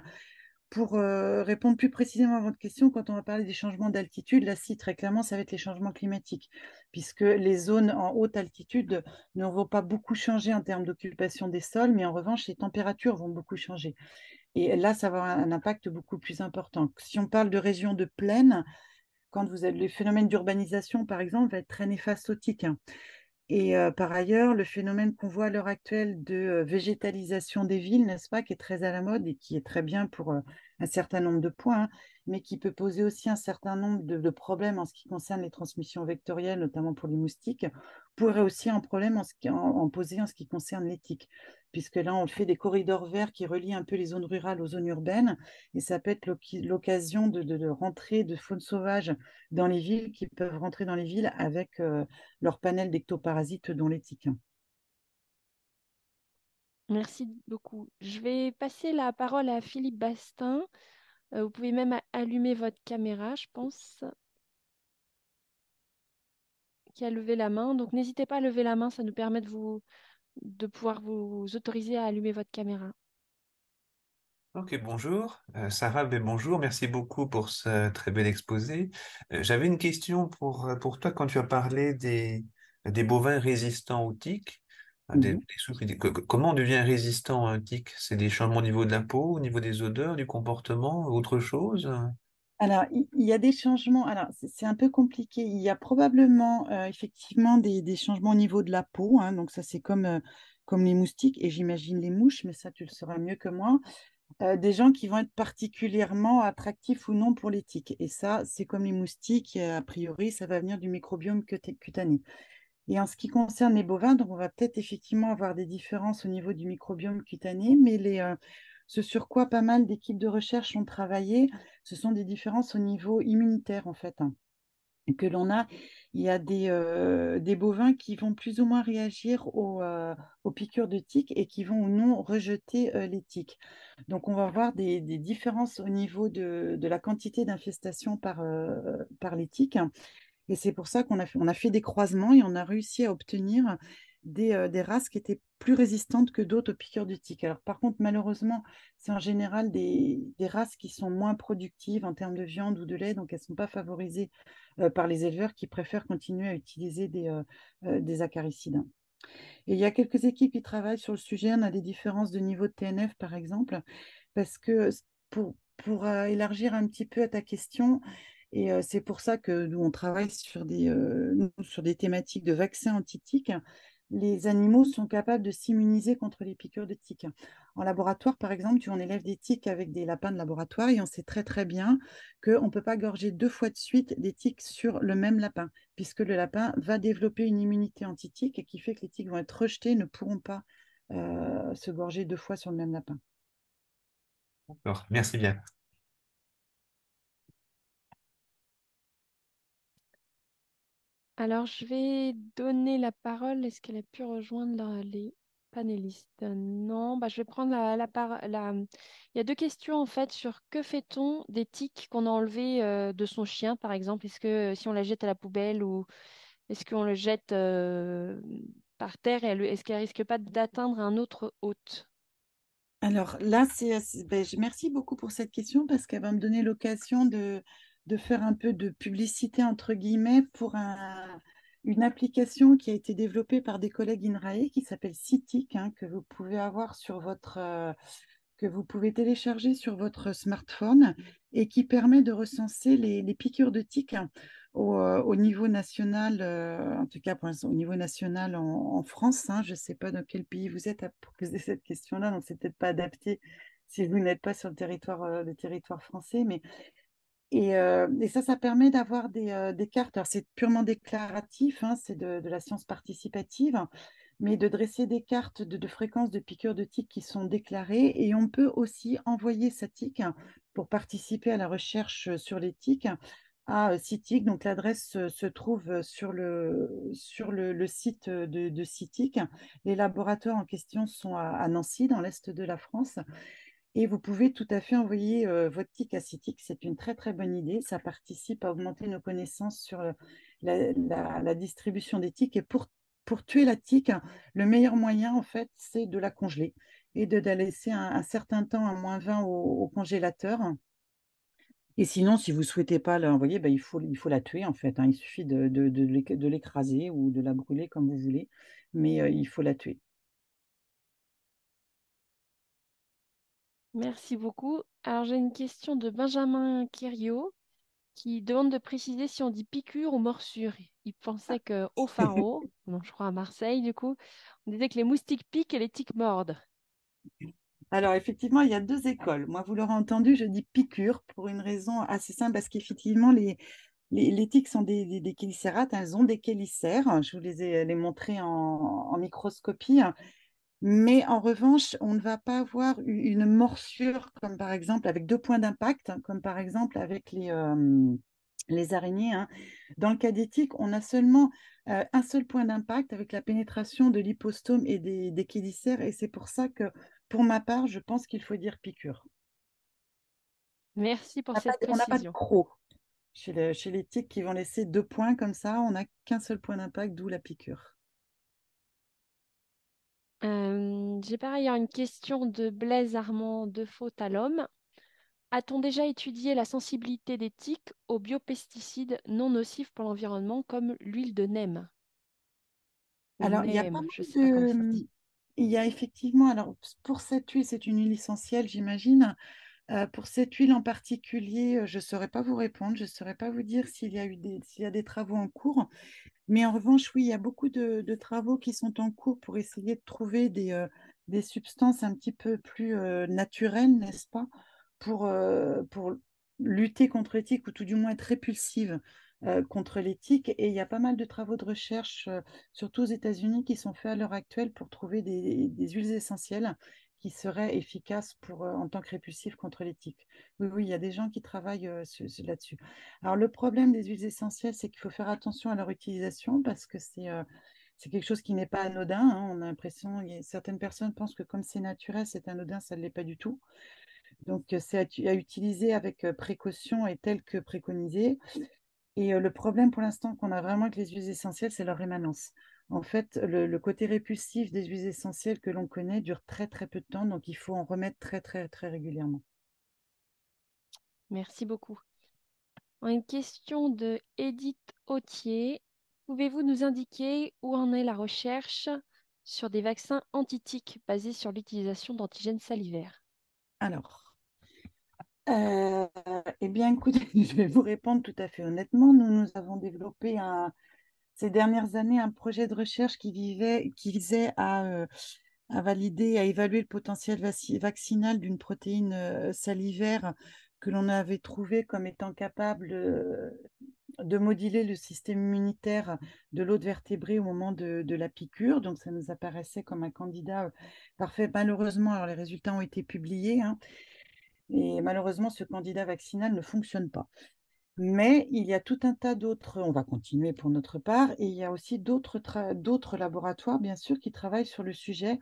Pour euh, répondre plus précisément à votre question, quand on va parler des changements d'altitude, là, si très clairement, ça va être les changements climatiques, puisque les zones en haute altitude ne vont pas beaucoup changer en termes d'occupation des sols, mais en revanche, les températures vont beaucoup changer. Et là, ça va avoir un impact beaucoup plus important. Si on parle de régions de plaine, quand vous avez le phénomène d'urbanisation, par exemple, va être très néfaste au tic. Et euh, par ailleurs, le phénomène qu'on voit à l'heure actuelle de euh, végétalisation des villes, n'est-ce pas, qui est très à la mode et qui est très bien pour euh, un certain nombre de points, hein, mais qui peut poser aussi un certain nombre de, problèmes en ce qui concerne les transmissions vectorielles, notamment pour les moustiques, pourrait aussi un problème en, ce en poser en ce qui concerne l'éthique puisque là, on fait des corridors verts qui relient un peu les zones rurales aux zones urbaines, et ça peut être l'occasion de, rentrer de faune sauvage dans les villes, qui peuvent rentrer dans les villes avec euh, leur panel d'ectoparasites, dont les tiques. Merci beaucoup. Je vais passer la parole à Philippe Bastin. Euh, vous pouvez même allumer votre caméra, je pense qui a levé la main. Donc n'hésitez pas à lever la main, ça nous permet de vous, de pouvoir vous autoriser à allumer votre caméra. Ok, bonjour. Euh, Sarah, ben, bonjour. Merci beaucoup pour ce très bel exposé. Euh, j'avais une question pour, euh, pour toi quand tu as parlé des, bovins résistants aux tiques. comment on devient résistant aux tic C'est des changements au niveau de la peau, au niveau des odeurs, du comportement, autre chose alors, il y a des changements. Alors, c'est un peu compliqué. Il y a probablement euh, effectivement des, changements au niveau de la peau. Hein. donc, ça, c'est comme, euh, comme les moustiques et j'imagine les mouches, mais ça, tu le sauras mieux que moi. Euh, des gens qui vont être particulièrement attractifs ou non pour les tiques. Et ça, c'est comme les moustiques. A priori, ça va venir du microbiome cutané. Et en ce qui concerne les bovins, donc on va peut-être effectivement avoir des différences au niveau du microbiome cutané, mais les ce sur quoi pas mal d'équipes de recherche ont travaillé, ce sont des différences au niveau immunitaire en fait. Hein, que l'on a, il y a euh, des, bovins qui vont plus ou moins réagir euh, aux, piqûres de tiques et qui vont ou non rejeter euh, les tiques. Donc on va voir des, différences au niveau de, la quantité d'infestation par, par les tiques. Et c'est pour ça qu'on a fait des croisements et on a réussi à obtenir euh, des, races qui étaient plus résistantes que d'autres aux piqûres du tic. Alors par contre, malheureusement, c'est en général des, races qui sont moins productives en termes de viande ou de lait, donc elles ne sont pas favorisées euh, par les éleveurs qui préfèrent continuer à utiliser euh, des, acaricides. Et il y a quelques équipes qui travaillent sur le sujet. On a des différences de niveau de TNF, par exemple, parce que pour, pour élargir un petit peu à ta question, et c'est pour ça que nous, on travaille sur des, sur des thématiques de vaccins anti-tiques les animaux sont capables de s'immuniser contre les piqûres de tiques. En laboratoire, par exemple, on élève des tiques avec des lapins de laboratoire et on sait très très bien qu'on ne peut pas gorger deux fois de suite des tiques sur le même lapin, puisque le lapin va développer une immunité anti-tique et qui fait que les tiques vont être rejetées, ne pourront pas euh, se gorger deux fois sur le même lapin. D'accord, merci bien. Alors, je vais donner la parole. Est-ce qu'elle a pu rejoindre les panélistes? Non, bah, je vais prendre la, parole. Hum, il y a deux questions en fait sur que fait-on des tics qu'on a enlevées euh, de son chien, par exemple? Est-ce que si on la jette à la poubelle ou est-ce qu'on le jette euh, par terre est-ce qu'elle risque pas d'atteindre un autre hôte? Alors là, c'est, assez. Ben, merci beaucoup pour cette question parce qu'elle va me donner l'occasion de, de faire un peu de publicité, entre guillemets, pour une application qui a été développée par des collègues INRAE qui s'appelle CITIC, hein, que vous pouvez avoir sur votre... Euh, que vous pouvez télécharger sur votre smartphone et qui permet de recenser les, piqûres de tiques hein, euh, euh, au, niveau national, en tout cas au niveau national en, France. Hein. je ne sais pas dans quel pays vous êtes à poser cette question-là, donc n'est peut-être pas adapté si vous n'êtes pas sur le territoire, le territoire français, mais euh, et, ça, ça permet d'avoir des, euh, cartes. Alors, c'est purement déclaratif, hein, c'est de, la science participative, mais de dresser des cartes de, de fréquences de piqûres de tiques qui sont déclarées. Et on peut aussi envoyer sa tique pour participer à la recherche sur les tiques à CITIC. Euh, Donc, l'adresse se, trouve sur le, site de, de CITIC. Les laboratoires en question sont à Nancy, dans l'est de la France. Et vous pouvez tout à fait envoyer votre tic à CITIC. C'est une très très bonne idée. Ça participe à augmenter nos connaissances sur la, distribution des tiques. Et pour, pour tuer la tique, le meilleur moyen en fait, c'est de la congeler et de la laisser un, certain temps à moins 20 au, congélateur. Et sinon, si vous ne souhaitez pas l'envoyer, bah, il, faut, il faut la tuer en fait. Hein. Il suffit de, de, l'écraser ou de la brûler comme vous voulez, mais il faut la tuer. Merci beaucoup. Alors j'ai une question de Benjamin Kirio qui demande de préciser si on dit piqûre ou morsure. Il pensait que au Faro, non, je crois à Marseille du coup, on disait que les moustiques piquent et les tiques mordent. Alors effectivement, il y a deux écoles. Moi, vous l'aurez entendu, je dis piqûre pour une raison assez simple, parce qu'effectivement, les, les, tiques sont des, des, elles ont des chélicères. Je vous les ai les en microscopie. Mais en revanche, on ne va pas avoir une morsure, comme par exemple avec deux points d'impact, hein, comme par exemple avec les, araignées. Hein. Dans le cas d'éthique, on a seulement un seul point d'impact avec la pénétration de l'hypostome et des, des Et c'est pour ça que, pour ma part, je pense qu'il faut dire piqûre. Merci pour cette précision. On n'a pas de crocs chez les chez qui vont laisser deux points comme ça. On n'a qu'un seul point d'impact, d'où la piqûre. J'ai par ailleurs une question de Blaise Armand de Faute à l'homme. A-t-on déjà étudié la sensibilité des tiques aux biopesticides non nocifs pour l'environnement comme l'huile de NEM Alors, il y Il y a effectivement, alors pour cette huile, c'est une huile essentielle, j'imagine pour cette huile en particulier, je ne saurais pas vous répondre, je ne saurais pas vous dire s'il y a eu des, y a des travaux en cours. Mais en revanche, oui, il y a beaucoup de, travaux qui sont en cours pour essayer de trouver des, substances un petit peu plus naturelles, n'est-ce pas, pour, pour lutter contre l'éthique ou tout du moins être répulsive contre l'éthique. Et il y a pas mal de travaux de recherche, surtout aux États-Unis, qui sont faits à l'heure actuelle pour trouver des huiles essentielles qui serait efficace pour, en tant que répulsif contre les tiques. Oui, oui, il y a des gens qui travaillent là-dessus. Alors, le problème des huiles essentielles, c'est qu'il faut faire attention à leur utilisation parce que c'est quelque chose qui n'est pas anodin. Hein. On a l'impression, certaines personnes pensent que comme c'est naturel, c'est anodin, ça ne l'est pas du tout. Donc, c'est à, utiliser avec précaution et tel que préconisé. Et le problème pour l'instant qu'on a vraiment avec les huiles essentielles, c'est leur émanence en fait, le, côté répulsif des huiles essentielles que l'on connaît dure très très peu de temps, donc il faut en remettre très très très régulièrement. Merci beaucoup. Une question de Edith Autier. Pouvez-vous nous indiquer où en est la recherche sur des vaccins antitiques basés sur l'utilisation d'antigènes salivaires Alors, euh, eh bien, je vais vous répondre tout à fait honnêtement. Nous, nous avons développé un, ces dernières années un projet de recherche qui, visait euh, à, valider, à évaluer le potentiel vaccinal d'une protéine euh, salivaire que l'on avait trouvée comme étant capable euh, de moduler le système immunitaire de l'autre vertébrée au moment de, la piqûre. Donc, ça nous apparaissait comme un candidat parfait. Malheureusement, alors les résultats ont été publiés. Hein, et malheureusement, ce candidat vaccinal ne fonctionne pas. Mais il y a tout un tas d'autres, on va continuer pour notre part, et il y a aussi d'autres laboratoires, bien sûr, qui travaillent sur le sujet.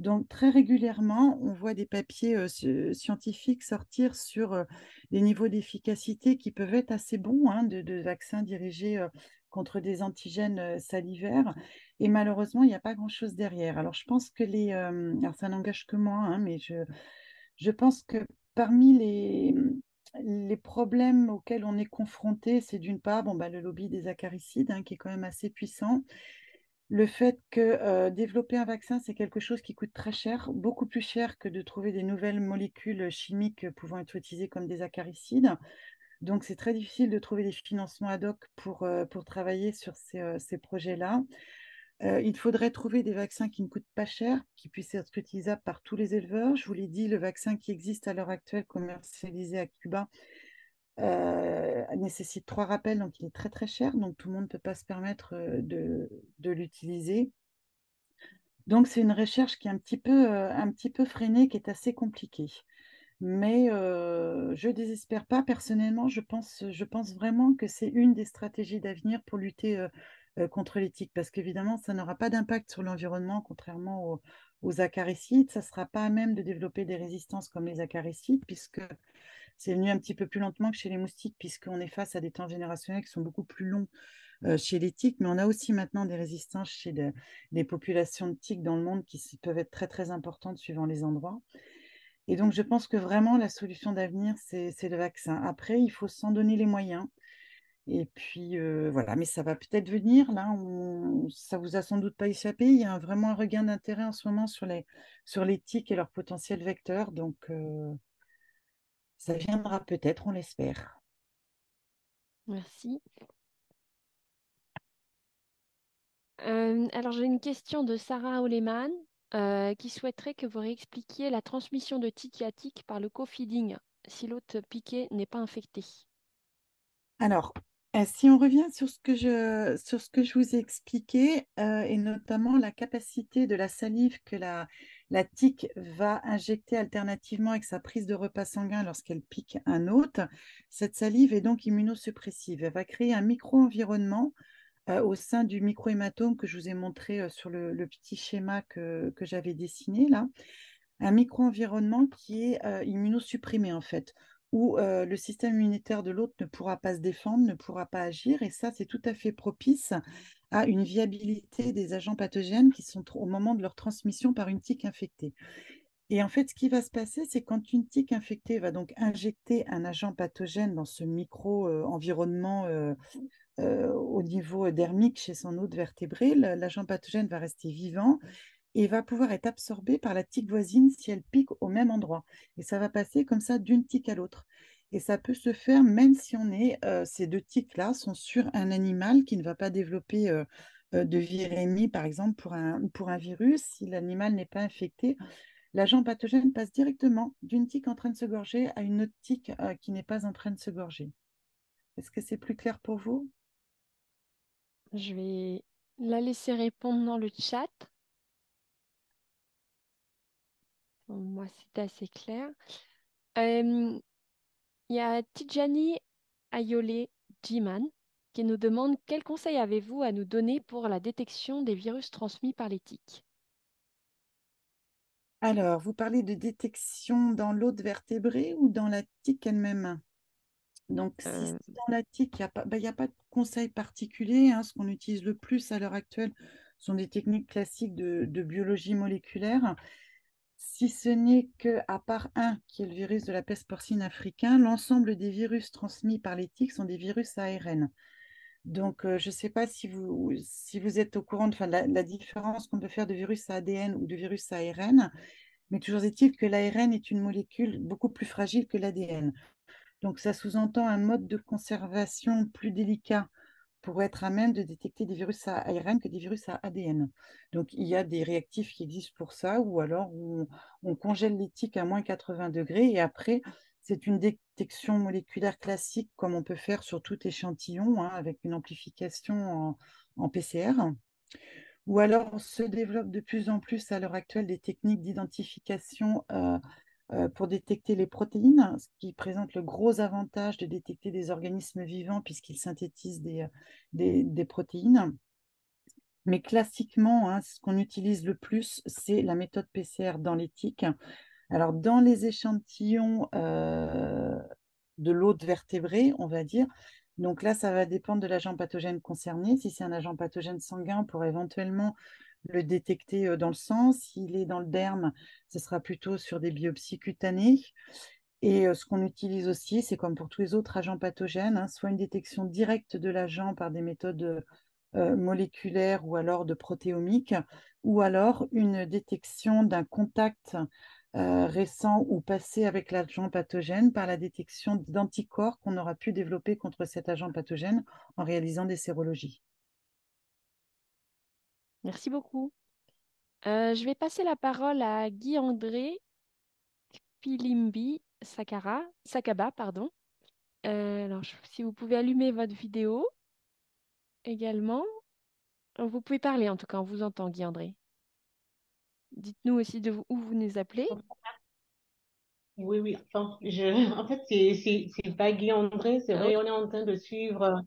Donc très régulièrement, on voit des papiers euh, scientifiques sortir sur les euh, des niveaux d'efficacité qui peuvent être assez bons hein, de, vaccins dirigés euh, contre des antigènes salivaires. Et malheureusement, il n'y a pas grand-chose derrière. Alors je pense que les... alors ça n'engage que moi, hein, mais je, je pense que parmi les, les problèmes auxquels on est confronté, c'est d'une part bon, bah, le lobby des acaricides, hein, qui est quand même assez puissant. Le fait que euh, développer un vaccin, c'est quelque chose qui coûte très cher, beaucoup plus cher que de trouver des nouvelles molécules chimiques pouvant être utilisées comme des acaricides. Donc, c'est très difficile de trouver des financements ad hoc pour, euh, travailler sur ces euh, projets-là. Euh, il faudrait trouver des vaccins qui ne coûtent pas cher, qui puissent être utilisables par tous les éleveurs. Je vous l'ai dit, le vaccin qui existe à l'heure actuelle, commercialisé à Cuba, euh, nécessite trois rappels, donc il est très très cher, donc tout le monde ne peut pas se permettre euh, de, l'utiliser. Donc c'est une recherche qui est un petit peu, freinée, qui est assez compliquée. Mais je ne désespère pas personnellement, je pense, je pense vraiment que c'est une des stratégies d'avenir pour lutter euh, contre tiques parce qu'évidemment, ça n'aura pas d'impact sur l'environnement, contrairement aux, aux acaricides. Ça ne sera pas à même de développer des résistances comme les acaricides, puisque c'est venu un petit peu plus lentement que chez les moustiques, puisqu'on est face à des temps générationnels qui sont beaucoup plus longs euh, chez les tiques, mais on a aussi maintenant des résistances chez des populations de tiques dans le monde qui peuvent être très très importantes suivant les endroits. Et donc je pense que vraiment la solution d'avenir, c'est le vaccin. Après, il faut s'en donner les moyens. Et puis voilà, mais ça va peut-être venir. Là, on, ça vous a sans doute pas échappé. Il y a vraiment un regain d'intérêt en ce moment sur les, sur les et leurs potentiels vecteurs. Donc ça viendra peut-être, on l'espère. Merci. alors j'ai une question de Sarah Oleman qui souhaiterait que vous réexpliquiez la transmission de tiques à tiques par le co-feeding si l'hôte piqué n'est pas infecté. Alors, euh, si on revient sur ce que je, sur ce que je vous ai expliqué, euh, et notamment la capacité de la salive que la, la tique va injecter alternativement avec sa prise de repas sanguin lorsqu'elle pique un hôte, cette salive est donc immunosuppressive. Elle va créer un micro-environnement euh, au sein du micro-hématome que je vous ai montré sur le, petit schéma que, que j'avais dessiné là. Un micro-environnement qui est immunosupprimé en fait où le système immunitaire de l'autre ne pourra pas se défendre, ne pourra pas agir. Et ça, c'est tout à fait propice à une viabilité des agents pathogènes qui sont au moment de leur transmission par une tique infectée. Et en fait, ce qui va se passer, c'est quand une tique infectée va donc injecter un agent pathogène dans ce micro-environnement au niveau dermique chez son hôte vertébré, l'agent pathogène va rester vivant et va pouvoir être absorbée par la tique voisine si elle pique au même endroit. Et ça va passer comme ça d'une tique à l'autre. Et ça peut se faire même si on est, euh, ces deux tiques-là sont sur un animal qui ne va pas développer euh, euh, de virémie, par exemple, pour un, pour un virus, si l'animal n'est pas infecté. L'agent pathogène passe directement d'une tique en train de se gorger à une autre tique qui n'est pas en train de se gorger. Est-ce que c'est plus clair pour vous Je vais la laisser répondre dans le chat. moi, c'est assez clair. Il y a Tijani ayole Jiman qui nous demande Quel conseils avez-vous à nous donner pour la détection des virus transmis par les tiques Alors, vous parlez de détection dans de vertébrés ou dans la tique elle-même donc, euh. dans la tique, il n'y ben, a, pas, de conseil particulier. Hein. ce qu'on utilise le plus à l'heure actuelle sont des techniques classiques de biologie moléculaire si ce n'est que, à part un, qui est le virus de la peste porcine africain, l'ensemble des virus transmis par les tiques sont des virus ARN. Donc, euh, je ne sais pas si vous, êtes au courant de, la, différence qu'on peut faire de virus ADN ou de virus ARN, mais toujours est-il que l'ARN est une molécule beaucoup plus fragile que l'ADN. Donc, ça sous-entend un mode de conservation plus délicat pour être à même de détecter des virus à ARN que des virus à ADN. Donc il y a des réactifs qui existent pour ça, ou alors on, congèle les à moins 80 degrés et après c'est une détection moléculaire classique comme on peut faire sur tout échantillon hein, avec une amplification en, PCR. Ou alors se développe de plus en plus à l'heure actuelle des techniques d'identification euh, euh, pour détecter les protéines, ce qui présente le gros avantage de détecter des organismes vivants puisqu'ils synthétisent des, euh, protéines. Mais classiquement, hein, ce qu'on utilise le plus, c'est la méthode PCR dans l'éthique. Alors, dans les échantillons euh, de l'eau de vertébrés, on va dire, donc là, ça va dépendre de l'agent pathogène concerné. Si c'est un agent pathogène sanguin, pour éventuellement le détecter dans le sang. S'il est dans le derme, ce sera plutôt sur des biopsies cutanées. Et ce qu'on utilise aussi, c'est comme pour tous les autres agents pathogènes, hein, soit une détection directe de l'agent par des méthodes moléculaires ou alors de protéomique, ou alors une détection d'un contact récent ou passé avec l'agent pathogène par la détection d'anticorps qu'on aura pu développer contre cet agent pathogène en réalisant des sérologies. Merci beaucoup. Euh, je vais passer la parole à Guy-André Pilimbi Sakara, Sakaba. Pardon. Euh, alors, si vous pouvez allumer votre vidéo également. Vous pouvez parler, en tout cas, on vous entend, Guy-André. Dites-nous aussi de vous- où vous nous appelez. Oui, oui. Enfin, je... En fait, c'est pas Guy André. C'est vrai, on est en train de suivre euh, euh,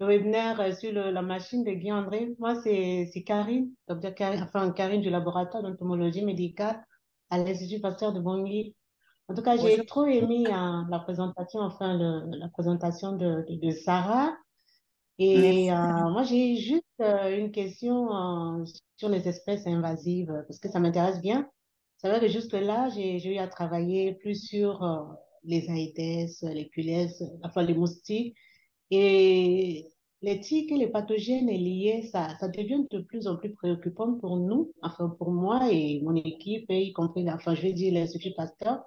le webinaire sur la machine de Guy André. Moi, c'est Karine, docteur Karine, enfin Karine du laboratoire d'entomologie médicale à l'Institut Pasteur de Bangui. En tout cas, j'ai trop aimé euh, la présentation, enfin la présentation de, de, Sarah. Et moi, j'ai juste une question sur les espèces invasives parce que ça m'intéresse bien. C'est vrai que jusque-là, j'ai eu à travailler plus sur euh, les aïdes, les culesses, enfin les moustiques. Et les tiques et les pathogènes liés, ça, ça devient de plus en plus préoccupant pour nous, enfin pour moi et mon équipe, et y compris, enfin je vais dire l'Institut Pasteur.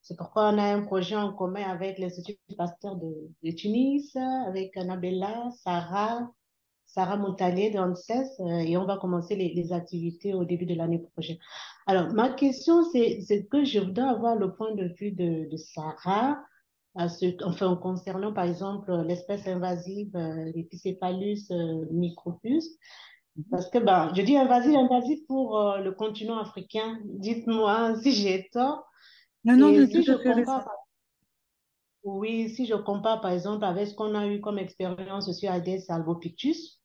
C'est pourquoi on a un projet en commun avec l'Institut Pasteur de, de, Tunis, avec Annabella, Sarah, Sarah Montalier de ANSES, euh, et on va commencer les, activités au début de l'année prochaine. Alors, ma question, c'est que je voudrais avoir le point de vue de, Sarah, à ce, enfin, concernant par exemple l'espèce invasive, euh, l'épicéphalus euh, micropus. Parce que, ben, je dis invasive, invasive pour le continent africain. Dites-moi si j'ai tort. Non, non, non si je compare, oui, si je compare par exemple avec ce qu'on a eu comme expérience sur Aedes albopictus,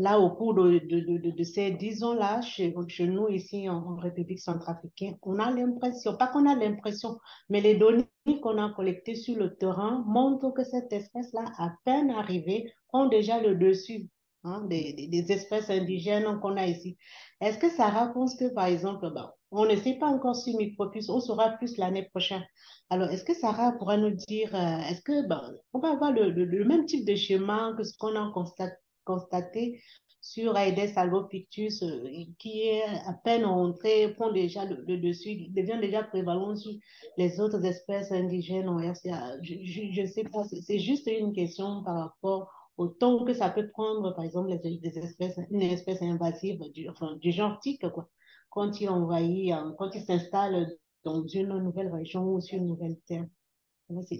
Là, au cours de, de, ces dix ans-là, chez, nous, ici en République centrafricaine, on a l'impression, pas qu'on a l'impression, mais les données qu'on a collectées sur le terrain montrent que cette espèce-là, à peine arrivée, prend déjà le dessus hein, des, espèces indigènes qu'on a ici. Est-ce que ça pense que, par exemple, ben, on ne sait pas encore si Micropuce, on saura plus l'année prochaine. Alors, est-ce que Sarah pourra nous dire, euh, est-ce que ben, on va avoir le, le, même type de schéma que ce qu'on a constaté constaté sur Aedes albopictus euh, qui est à peine entré, prend déjà le, dessus, devient déjà prévalent sur les autres espèces indigènes en euh, Je ne sais pas, c'est juste une question par rapport au temps que ça peut prendre, par exemple, les, des espèces, une espèce invasive du, genre tic, quoi, quand il envahit, euh, quand il s'installe dans une nouvelle région ou sur une nouvelle terre.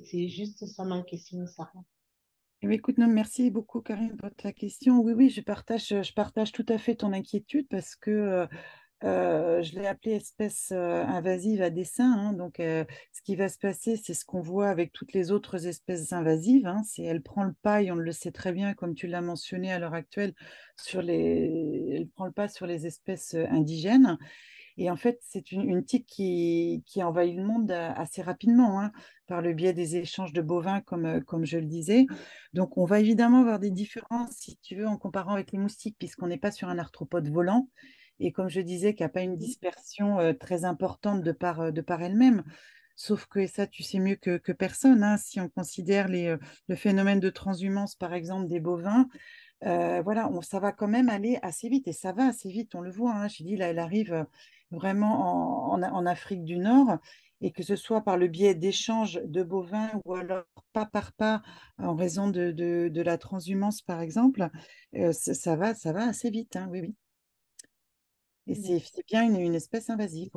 C'est juste ça ma question, Sarah. Eh ben, merci beaucoup Karine pour ta question. Oui, oui, je partage, je partage tout à fait ton inquiétude parce que euh, euh, je l'ai appelée espèce euh, invasive à dessin. Hein. donc, ce qui va se passer, c'est ce qu'on voit avec toutes les autres espèces invasives. Hein. c'est elle prend le pas et on le sait très bien, comme tu l'as mentionné à l'heure actuelle, sur les, elle prend le pas sur les espèces indigènes. Et en fait, c'est une, une, tique qui, qui, envahit le monde euh, assez rapidement, hein, par le biais des échanges de bovins, comme, euh, comme je le disais. Donc, on va évidemment avoir des différences, si tu veux, en comparant avec les moustiques, puisqu'on n'est pas sur un arthropode volant. Et comme je disais, qui n'a pas une mmh. dispersion euh, très importante de par, de par elle-même. Sauf que ça, tu sais mieux que, que personne. Hein, si on considère les, le phénomène de transhumance, par exemple, des bovins, voilà, ça va quand même aller assez vite et ça va assez vite, on le voit. Hein, J'ai dit, là, elle arrive, vraiment en, en, Afrique du Nord, et que ce soit par le biais d'échanges de bovins ou alors pas par pas euh, en raison de, de, de la transhumance, par exemple, euh, ça, va, ça va assez vite, hein, oui, oui. Et mmh. c'est bien une, espèce invasive,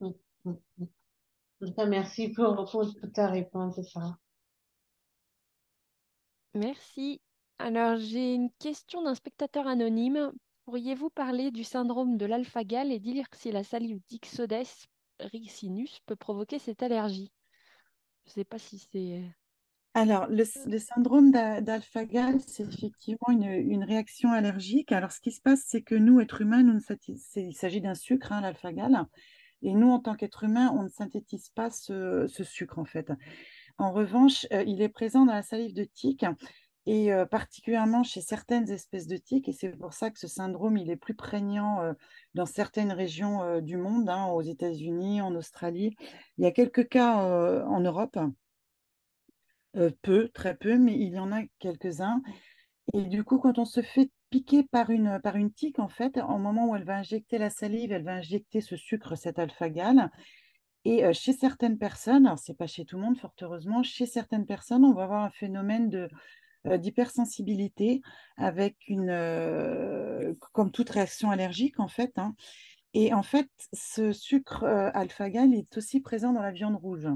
mmh, mmh, Merci pour, pour, ta réponse, Sarah. Merci. Alors, j'ai une question d'un spectateur anonyme Pourriez-vous parler du syndrome de l'alpha-gal et dire si la salive d'Ixodes ricinus peut provoquer cette allergie Je ne sais pas si c'est... Euh, Alors, le, syndrome d'alpha-gal, c'est effectivement une, réaction allergique. Alors, ce qui se passe, c'est que nous, êtres humains, il s'agit d'un sucre, hein, l'alpha-gal. Et nous, en tant qu'êtres humains, on ne synthétise pas ce, ce, sucre, en fait. En revanche, euh, il est présent dans la salive de tic et particulièrement chez certaines espèces de tiques. Et c'est pour ça que ce syndrome, il est plus prégnant dans certaines régions du monde, hein, aux États-Unis, en Australie. Il y a quelques cas en Europe, peu, très peu, mais il y en a quelques-uns. Et du coup, quand on se fait piquer par une, par une tique, en fait, au moment où elle va injecter la salive, elle va injecter ce sucre, cet alpha-gal. Et chez certaines personnes, alors c'est pas chez tout le monde, fort heureusement, chez certaines personnes, on va avoir un phénomène de, euh, d'hypersensibilité avec une, euh, comme toute réaction allergique en fait. Hein. Et en fait, ce sucre alphagal euh, alpha-gal est aussi présent dans la viande rouge.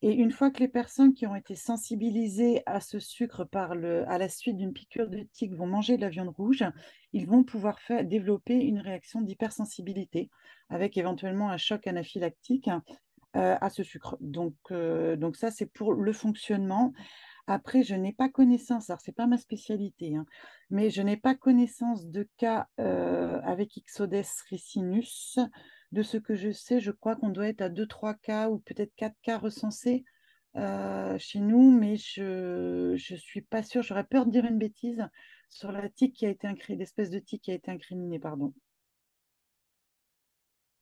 Et une fois que les personnes qui ont été sensibilisées à ce sucre par le, à la suite d'une piqûre de tique vont manger de la viande rouge, ils vont pouvoir faire, développer une réaction d'hypersensibilité avec éventuellement un choc anaphylactique à ce sucre. Donc, donc ça, c'est pour le fonctionnement. Après, je n'ai pas connaissance, alors ce n'est pas ma spécialité, hein, mais je n'ai pas connaissance de cas avec Ixodes ricinus. De ce que je sais, je crois qu'on doit être à 2-3 cas ou peut-être 4 cas recensés chez nous, mais je ne suis pas sûre, j'aurais peur de dire une bêtise sur la tique qui a été l'espèce de tique qui a été incriminée, pardon.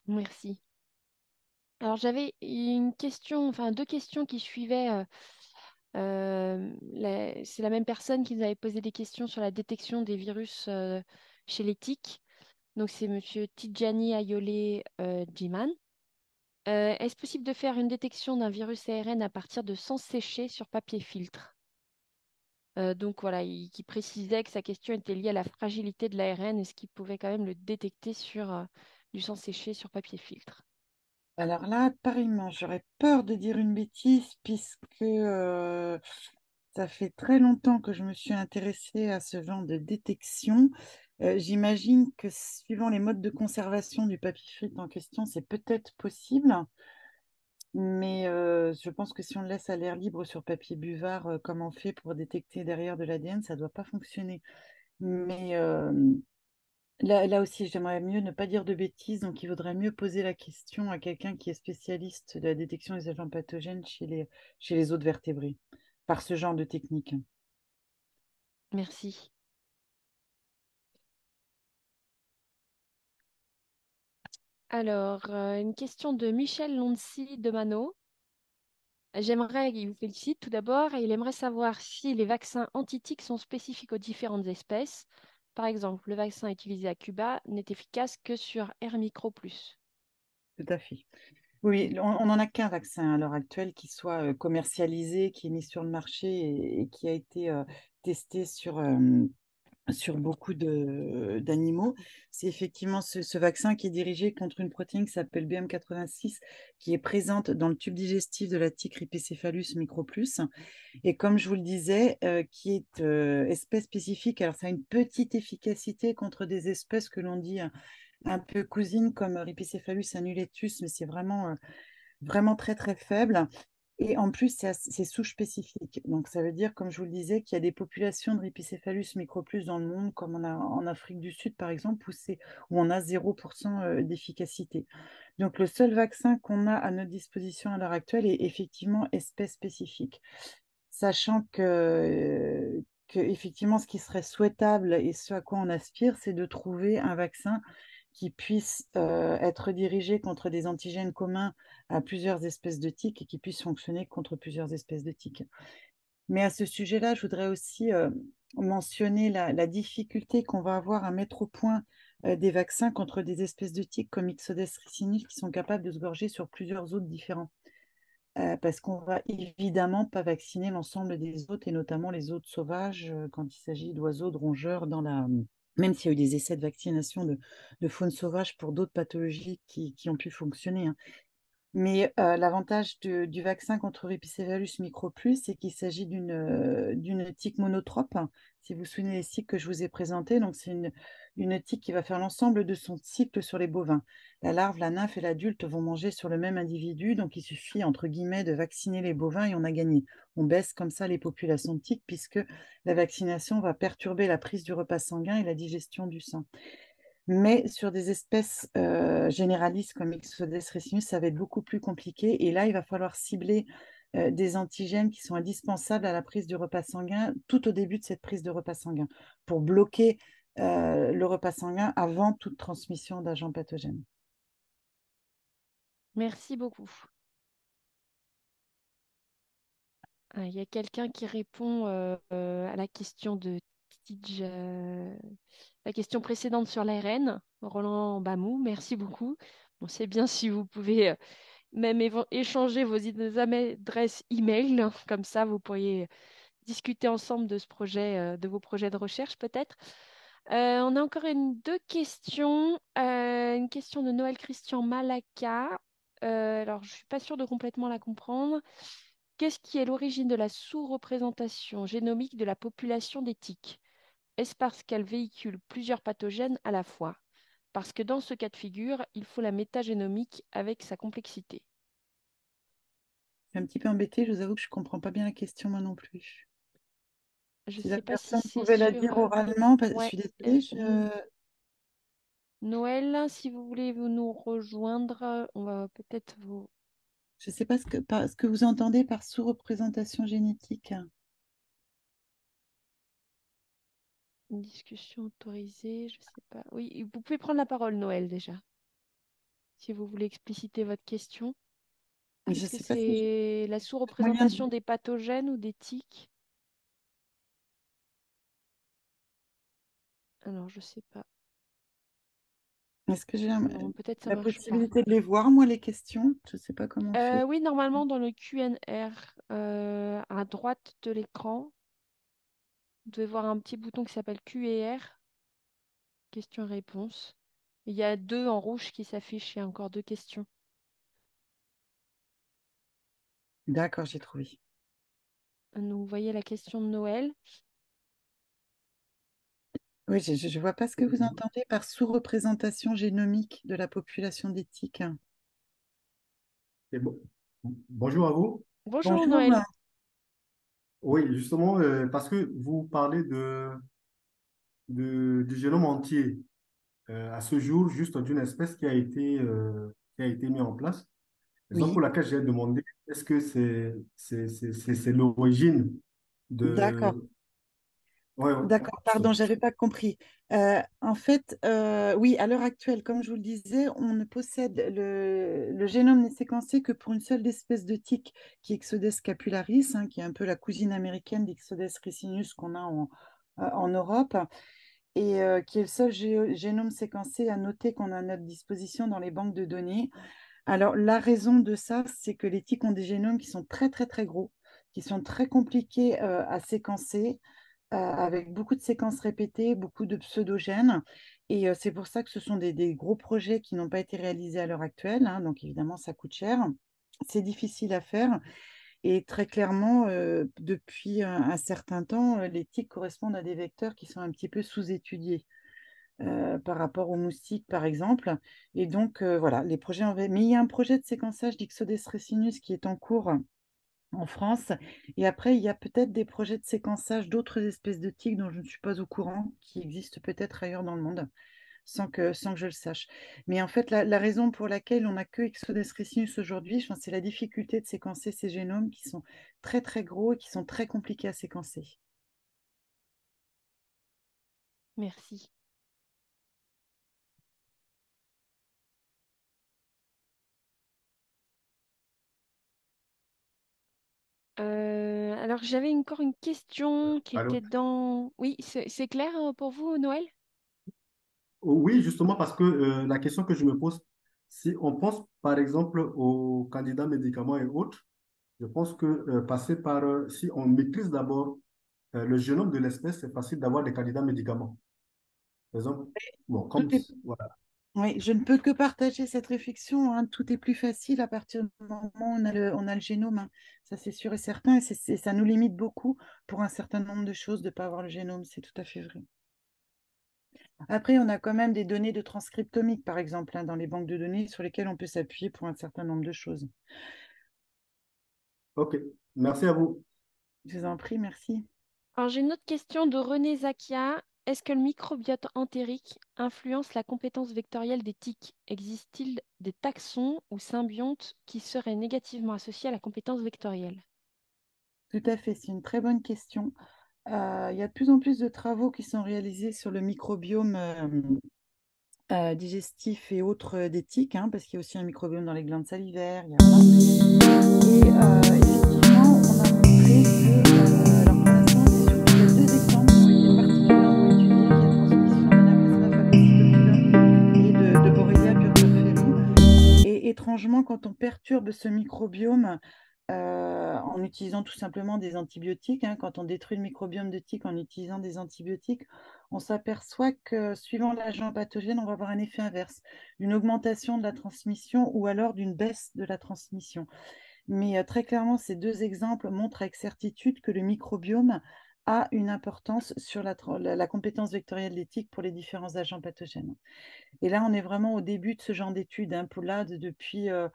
Merci. Alors j'avais une question, enfin deux questions qui suivaient c'est la même personne qui nous avait posé des questions sur la détection des virus chez les Donc c'est Monsieur Tijani Ayole Djiman. Est-ce possible de faire une détection d'un virus ARN à partir de sang séché sur papier filtre Donc voilà, il, précisait que sa question était liée à la fragilité de l'ARN est ce qu'il pouvait quand même le détecter sur du sang séché sur papier filtre. Alors là, pareillement, j'aurais peur de dire une bêtise puisque euh, ça fait très longtemps que je me suis intéressée à ce genre de détection. Euh, j'imagine que suivant les modes de conservation du papier frite en question, c'est peut-être possible. Mais euh, je pense que si on le laisse à l'air libre sur papier buvard, comme on fait pour détecter derrière de l'ADN, ça ne doit pas fonctionner. Mais Là, aussi, j'aimerais mieux ne pas dire de bêtises, donc il vaudrait mieux poser la question à quelqu'un qui est spécialiste de la détection des agents pathogènes chez les, chez les autres vertébrés, par ce genre de technique. Merci. Alors, euh, une question de Michel Lonsi de Mano. J'aimerais, il vous félicite tout d'abord, et il aimerait savoir si les vaccins antitiques sont spécifiques aux différentes espèces, par exemple, le vaccin utilisé à Cuba n'est efficace que sur R micro Tout à fait. Oui, on n'en a qu'un vaccin à l'heure actuelle qui soit euh, commercialisé, qui est mis sur le marché et, qui a été euh, testé sur, euh, sur beaucoup d'animaux. C'est effectivement ce, vaccin qui est dirigé contre une protéine qui s'appelle BM86, qui est présente dans le tube digestif de la tique Ripicéphalus microplus, et comme je vous le disais, euh, qui est euh, espèce spécifique. Alors ça a une petite efficacité contre des espèces que l'on dit hein, un peu cousines comme Ripicéphalus euh, annulatus, mais c'est vraiment vraiment très très faible et en plus, c'est sous-spécifique. Donc, ça veut dire, comme je vous le disais, qu'il y a des populations de microplus dans le monde, comme on a en Afrique du Sud, par exemple, où, où on a 0% d'efficacité. Donc, le seul vaccin qu'on a à notre disposition à l'heure actuelle est effectivement espèce spécifique. Sachant que, que, effectivement, ce qui serait souhaitable et ce à quoi on aspire, c'est de trouver un vaccin qui puissent euh, être dirigés contre des antigènes communs à plusieurs espèces de tiques et qui puissent fonctionner contre plusieurs espèces de tiques. Mais à ce sujet-là, je voudrais aussi euh, mentionner la, difficulté qu'on va avoir à mettre au point euh, des vaccins contre des espèces de tiques comme Ixodes ricinus qui sont capables de se gorger sur plusieurs hôtes différents. parce qu'on va évidemment pas vacciner l'ensemble des hôtes et notamment les hôtes sauvages quand il s'agit d'oiseaux, de rongeurs dans la, même s'il y a eu des essais de vaccination de, faune sauvage pour d'autres pathologies qui, ont pu fonctionner. Hein, mais l'avantage du vaccin contre rhipicephalus microplus, c'est qu'il s'agit d'une tique monotrope. Si vous souvenez des cycles que je vous ai présentés, donc c'est une, une, tique qui va faire l'ensemble de son cycle sur les bovins. La larve, la nymphe et l'adulte vont manger sur le même individu, donc il suffit entre guillemets de vacciner les bovins et on a gagné. On baisse comme ça les populations de tiques puisque la vaccination va perturber la prise du repas sanguin et la digestion du sang. Mais sur des espèces euh, généralistes comme Ixodes ricinus, ça va être beaucoup plus compliqué. Et là, il va falloir cibler euh, des antigènes qui sont indispensables à la prise du repas sanguin tout au début de cette prise de repas sanguin pour bloquer euh, le repas sanguin avant toute transmission d'agents pathogènes. Merci beaucoup. Il y a quelqu'un qui répond à la question de euh, la question précédente sur l'ARN, Roland Bamou, merci beaucoup. On sait bien si vous pouvez euh, même échanger vos adresses e-mail, hein, comme ça vous pourriez discuter ensemble de ce projet, euh, de vos projets de recherche peut-être. on a encore une, deux questions. une question de Noël Christian Malaka. alors, je ne suis pas sûre de complètement la comprendre. Qu'est-ce qui est l'origine de la sous-représentation génomique de la population des est-ce parce qu'elle véhicule plusieurs pathogènes à la fois Parce que dans ce cas de figure, il faut la métagénomique avec sa complexité. Je suis un petit peu embêtée, je vous avoue que je ne comprends pas bien la question moi non plus. Je sais pas si si pouvait la dire oralement, je Noël, si vous voulez nous rejoindre, on va peut-être vous. Je ne sais pas ce que, ce que vous entendez par sous-représentation génétique. Une discussion autorisée, je ne sais pas. Oui, vous pouvez prendre la parole, Noël, déjà. Si vous voulez expliciter votre question. Ah, Est-ce que c'est la sous-représentation des pathogènes ou des tiques Alors, je ne sais pas. Est-ce que j'ai un... la possibilité de les voir, moi, les questions Je sais pas comment. Euh, oui, normalement, dans le QNR, euh, à droite de l'écran, vous devez voir un petit bouton qui s'appelle Q&R, Question-réponse. Il y a deux en rouge qui s'affichent. Il y a encore deux questions. D'accord, j'ai trouvé. Nous vous voyez la question de Noël. Oui, je ne vois pas ce que vous entendez par sous-représentation génomique de la population d'éthique. Bonjour à vous. Bonjour Noël. Oui, justement, euh, parce que vous parlez de, du génome entier euh, à ce jour, juste d'une espèce qui a été, euh, été mise en place. Oui. pour laquelle j'ai demandé est-ce que c'est c'est, l'origine de, D'accord. D'accord, pardon, je n'avais pas compris. Euh, en fait, euh, oui, à l'heure actuelle, comme je vous le disais, on ne possède le, génome n'est séquencé que pour une seule espèce de tique, qui est Exodes capularis, hein, qui est un peu la cousine américaine d'Ixodes ricinus qu'on a en, euh, Europe, et qui est le seul génome séquencé à noter qu'on a à notre disposition dans les banques de données. Alors, la raison de ça, c'est que les tiques ont des génomes qui sont très, très, très gros, qui sont très compliqués à séquencer avec beaucoup de séquences répétées, beaucoup de pseudogènes. Et euh, c'est pour ça que ce sont des, gros projets qui n'ont pas été réalisés à l'heure actuelle. Hein, donc évidemment, ça coûte cher. C'est difficile à faire. Et très clairement, euh, depuis un, certain temps, euh, les tiques correspondent à des vecteurs qui sont un petit peu sous-étudiés par rapport aux moustiques, par exemple. Et donc, voilà, les projets en... Mais il y a un projet de séquençage d'Ixodes resinus qui est en cours en France. Et après, il y a peut-être des projets de séquençage d'autres espèces de tiques dont je ne suis pas au courant, qui existent peut-être ailleurs dans le monde, sans que, je le sache. Mais en fait, la, raison pour laquelle on n'a que Exodus ricinus aujourd'hui, c'est la difficulté de séquencer ces génomes qui sont très très gros et qui sont très compliqués à séquencer. Merci. Euh, alors j'avais encore une question qui était dans... Oui, c'est clair hein, pour vous, Noël Oui, justement, parce que euh, la question que je me pose, si on pense par exemple aux candidats médicaments et autres, je pense que euh, passer par... si on maîtrise d'abord le génome de l'espèce, c'est facile d'avoir des candidats médicaments. Par exemple, bon, comme... Voilà. Oui, je ne peux que partager cette réflexion. Hein. Tout est plus facile à partir du moment où on a le, génome. Hein. Ça, c'est sûr et certain. Et, ça nous limite beaucoup pour un certain nombre de choses de ne pas avoir le génome. C'est tout à fait vrai. Après, on a quand même des données de transcriptomique, par exemple, hein, dans les banques de données sur lesquelles on peut s'appuyer pour un certain nombre de choses. OK. Merci à vous. Je vous en prie, merci. Alors, j'ai une autre question de René Zakia. Est-ce que le microbiote entérique influence la compétence vectorielle des tiques Existe-t-il des taxons ou symbiontes qui seraient négativement associés à la compétence vectorielle Tout à fait, c'est une très bonne question. Euh, il y a de plus en plus de travaux qui sont réalisés sur le microbiome euh, euh, digestif et autres des tiques, hein, parce qu'il y a aussi un microbiome dans les glandes salivaires. Franchement, quand on perturbe ce microbiome euh, en utilisant tout simplement des antibiotiques, hein, quand on détruit le microbiome de tique en utilisant des antibiotiques, on s'aperçoit que suivant l'agent pathogène, on va avoir un effet inverse, une augmentation de la transmission ou alors d'une baisse de la transmission. Mais euh, très clairement, ces deux exemples montrent avec certitude que le microbiome a une importance sur la, compétence vectorielle d'éthique pour les différents agents pathogènes. Et là, on est vraiment au début de ce genre d'études. Hein, pour depuis, euh,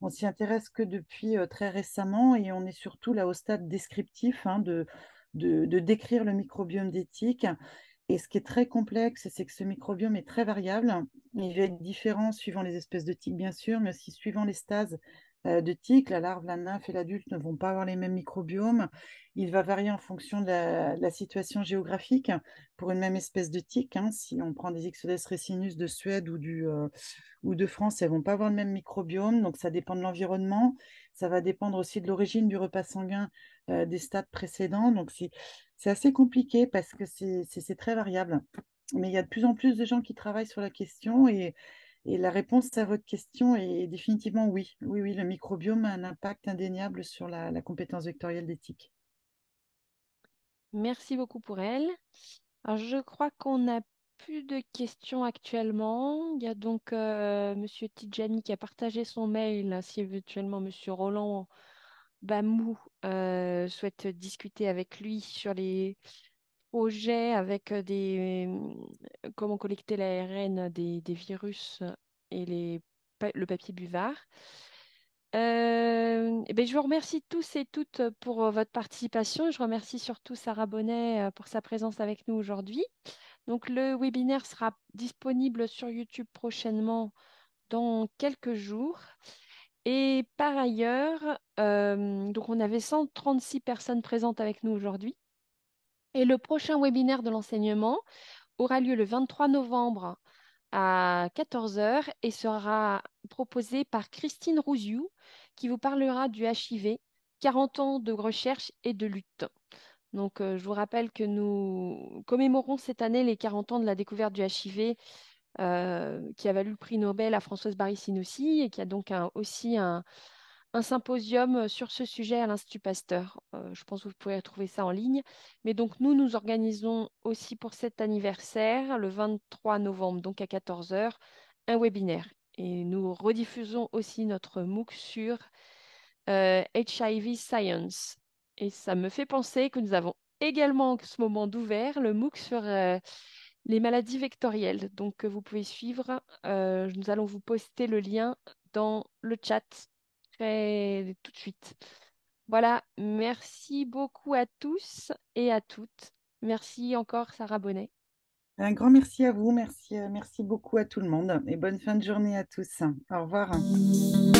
on s'y intéresse que depuis euh, très récemment et on est surtout là au stade descriptif hein, de, décrire le microbiome d'éthique. Et ce qui est très complexe, c'est que ce microbiome est très variable. Il va être différent suivant les espèces de tiques, bien sûr, mais aussi suivant les stases euh, de tiques, la larve, la nymphe et l'adulte ne vont pas avoir les mêmes microbiomes. Il va varier en fonction de la, situation géographique pour une même espèce de tique, hein. si on prend des Ixodes resinus de Suède euh, ou, de France, elles vont pas avoir le même microbiome. Donc ça dépend de l'environnement. Ça va dépendre aussi de l'origine du repas sanguin euh, des stades précédents. Donc c'est assez compliqué parce que c'est très variable. Mais il y a de plus en plus de gens qui travaillent sur la question et, et la réponse à votre question est définitivement oui. Oui, oui, le microbiome a un impact indéniable sur la, compétence vectorielle d'éthique. Merci beaucoup pour elle. je crois qu'on n'a plus de questions actuellement. Il y a donc M. Euh, Monsieur Tidjani qui a partagé son mail. Hein, si éventuellement M. Roland Bamou euh, souhaite discuter avec lui sur les projet avec des mmh, comment collecter l'ARN des, des, virus et les, le papier buvard. et eh ben, je vous remercie tous et toutes pour votre participation. Je remercie surtout Sarah Bonnet pour sa présence avec nous aujourd'hui. Donc le webinaire sera disponible sur YouTube prochainement dans quelques jours. Et par ailleurs, donc on avait 136 personnes présentes avec nous aujourd'hui. Et le prochain webinaire de l'enseignement aura lieu le 23 novembre à 14h et sera proposé par Christine Rouziou qui vous parlera du HIV, 40 ans de recherche et de lutte. Donc, euh, je vous rappelle que nous commémorons cette année les 40 ans de la découverte du HIV euh, qui a valu le prix Nobel à Françoise Barissine aussi et qui a donc aussi un, un symposium euh, sur ce sujet à l'Institut Pasteur. Euh, je pense que vous pourrez retrouver ça en ligne. Mais donc, nous, nous organisons aussi pour cet anniversaire, le 23 novembre, donc à 14h, un webinaire. Et nous rediffusons aussi notre MOOC sur HIV euh, Science. Et ça me fait penser que nous avons également en ce moment d'ouvert le MOOC sur les maladies vectorielles. Donc, vous pouvez suivre. nous allons vous poster le lien dans le chat tout de suite. Voilà, merci beaucoup à tous et à toutes. Merci encore, Sarah Bonnet. Un grand merci à vous, merci, euh, merci beaucoup à tout le monde et bonne fin de journée à tous. Au revoir.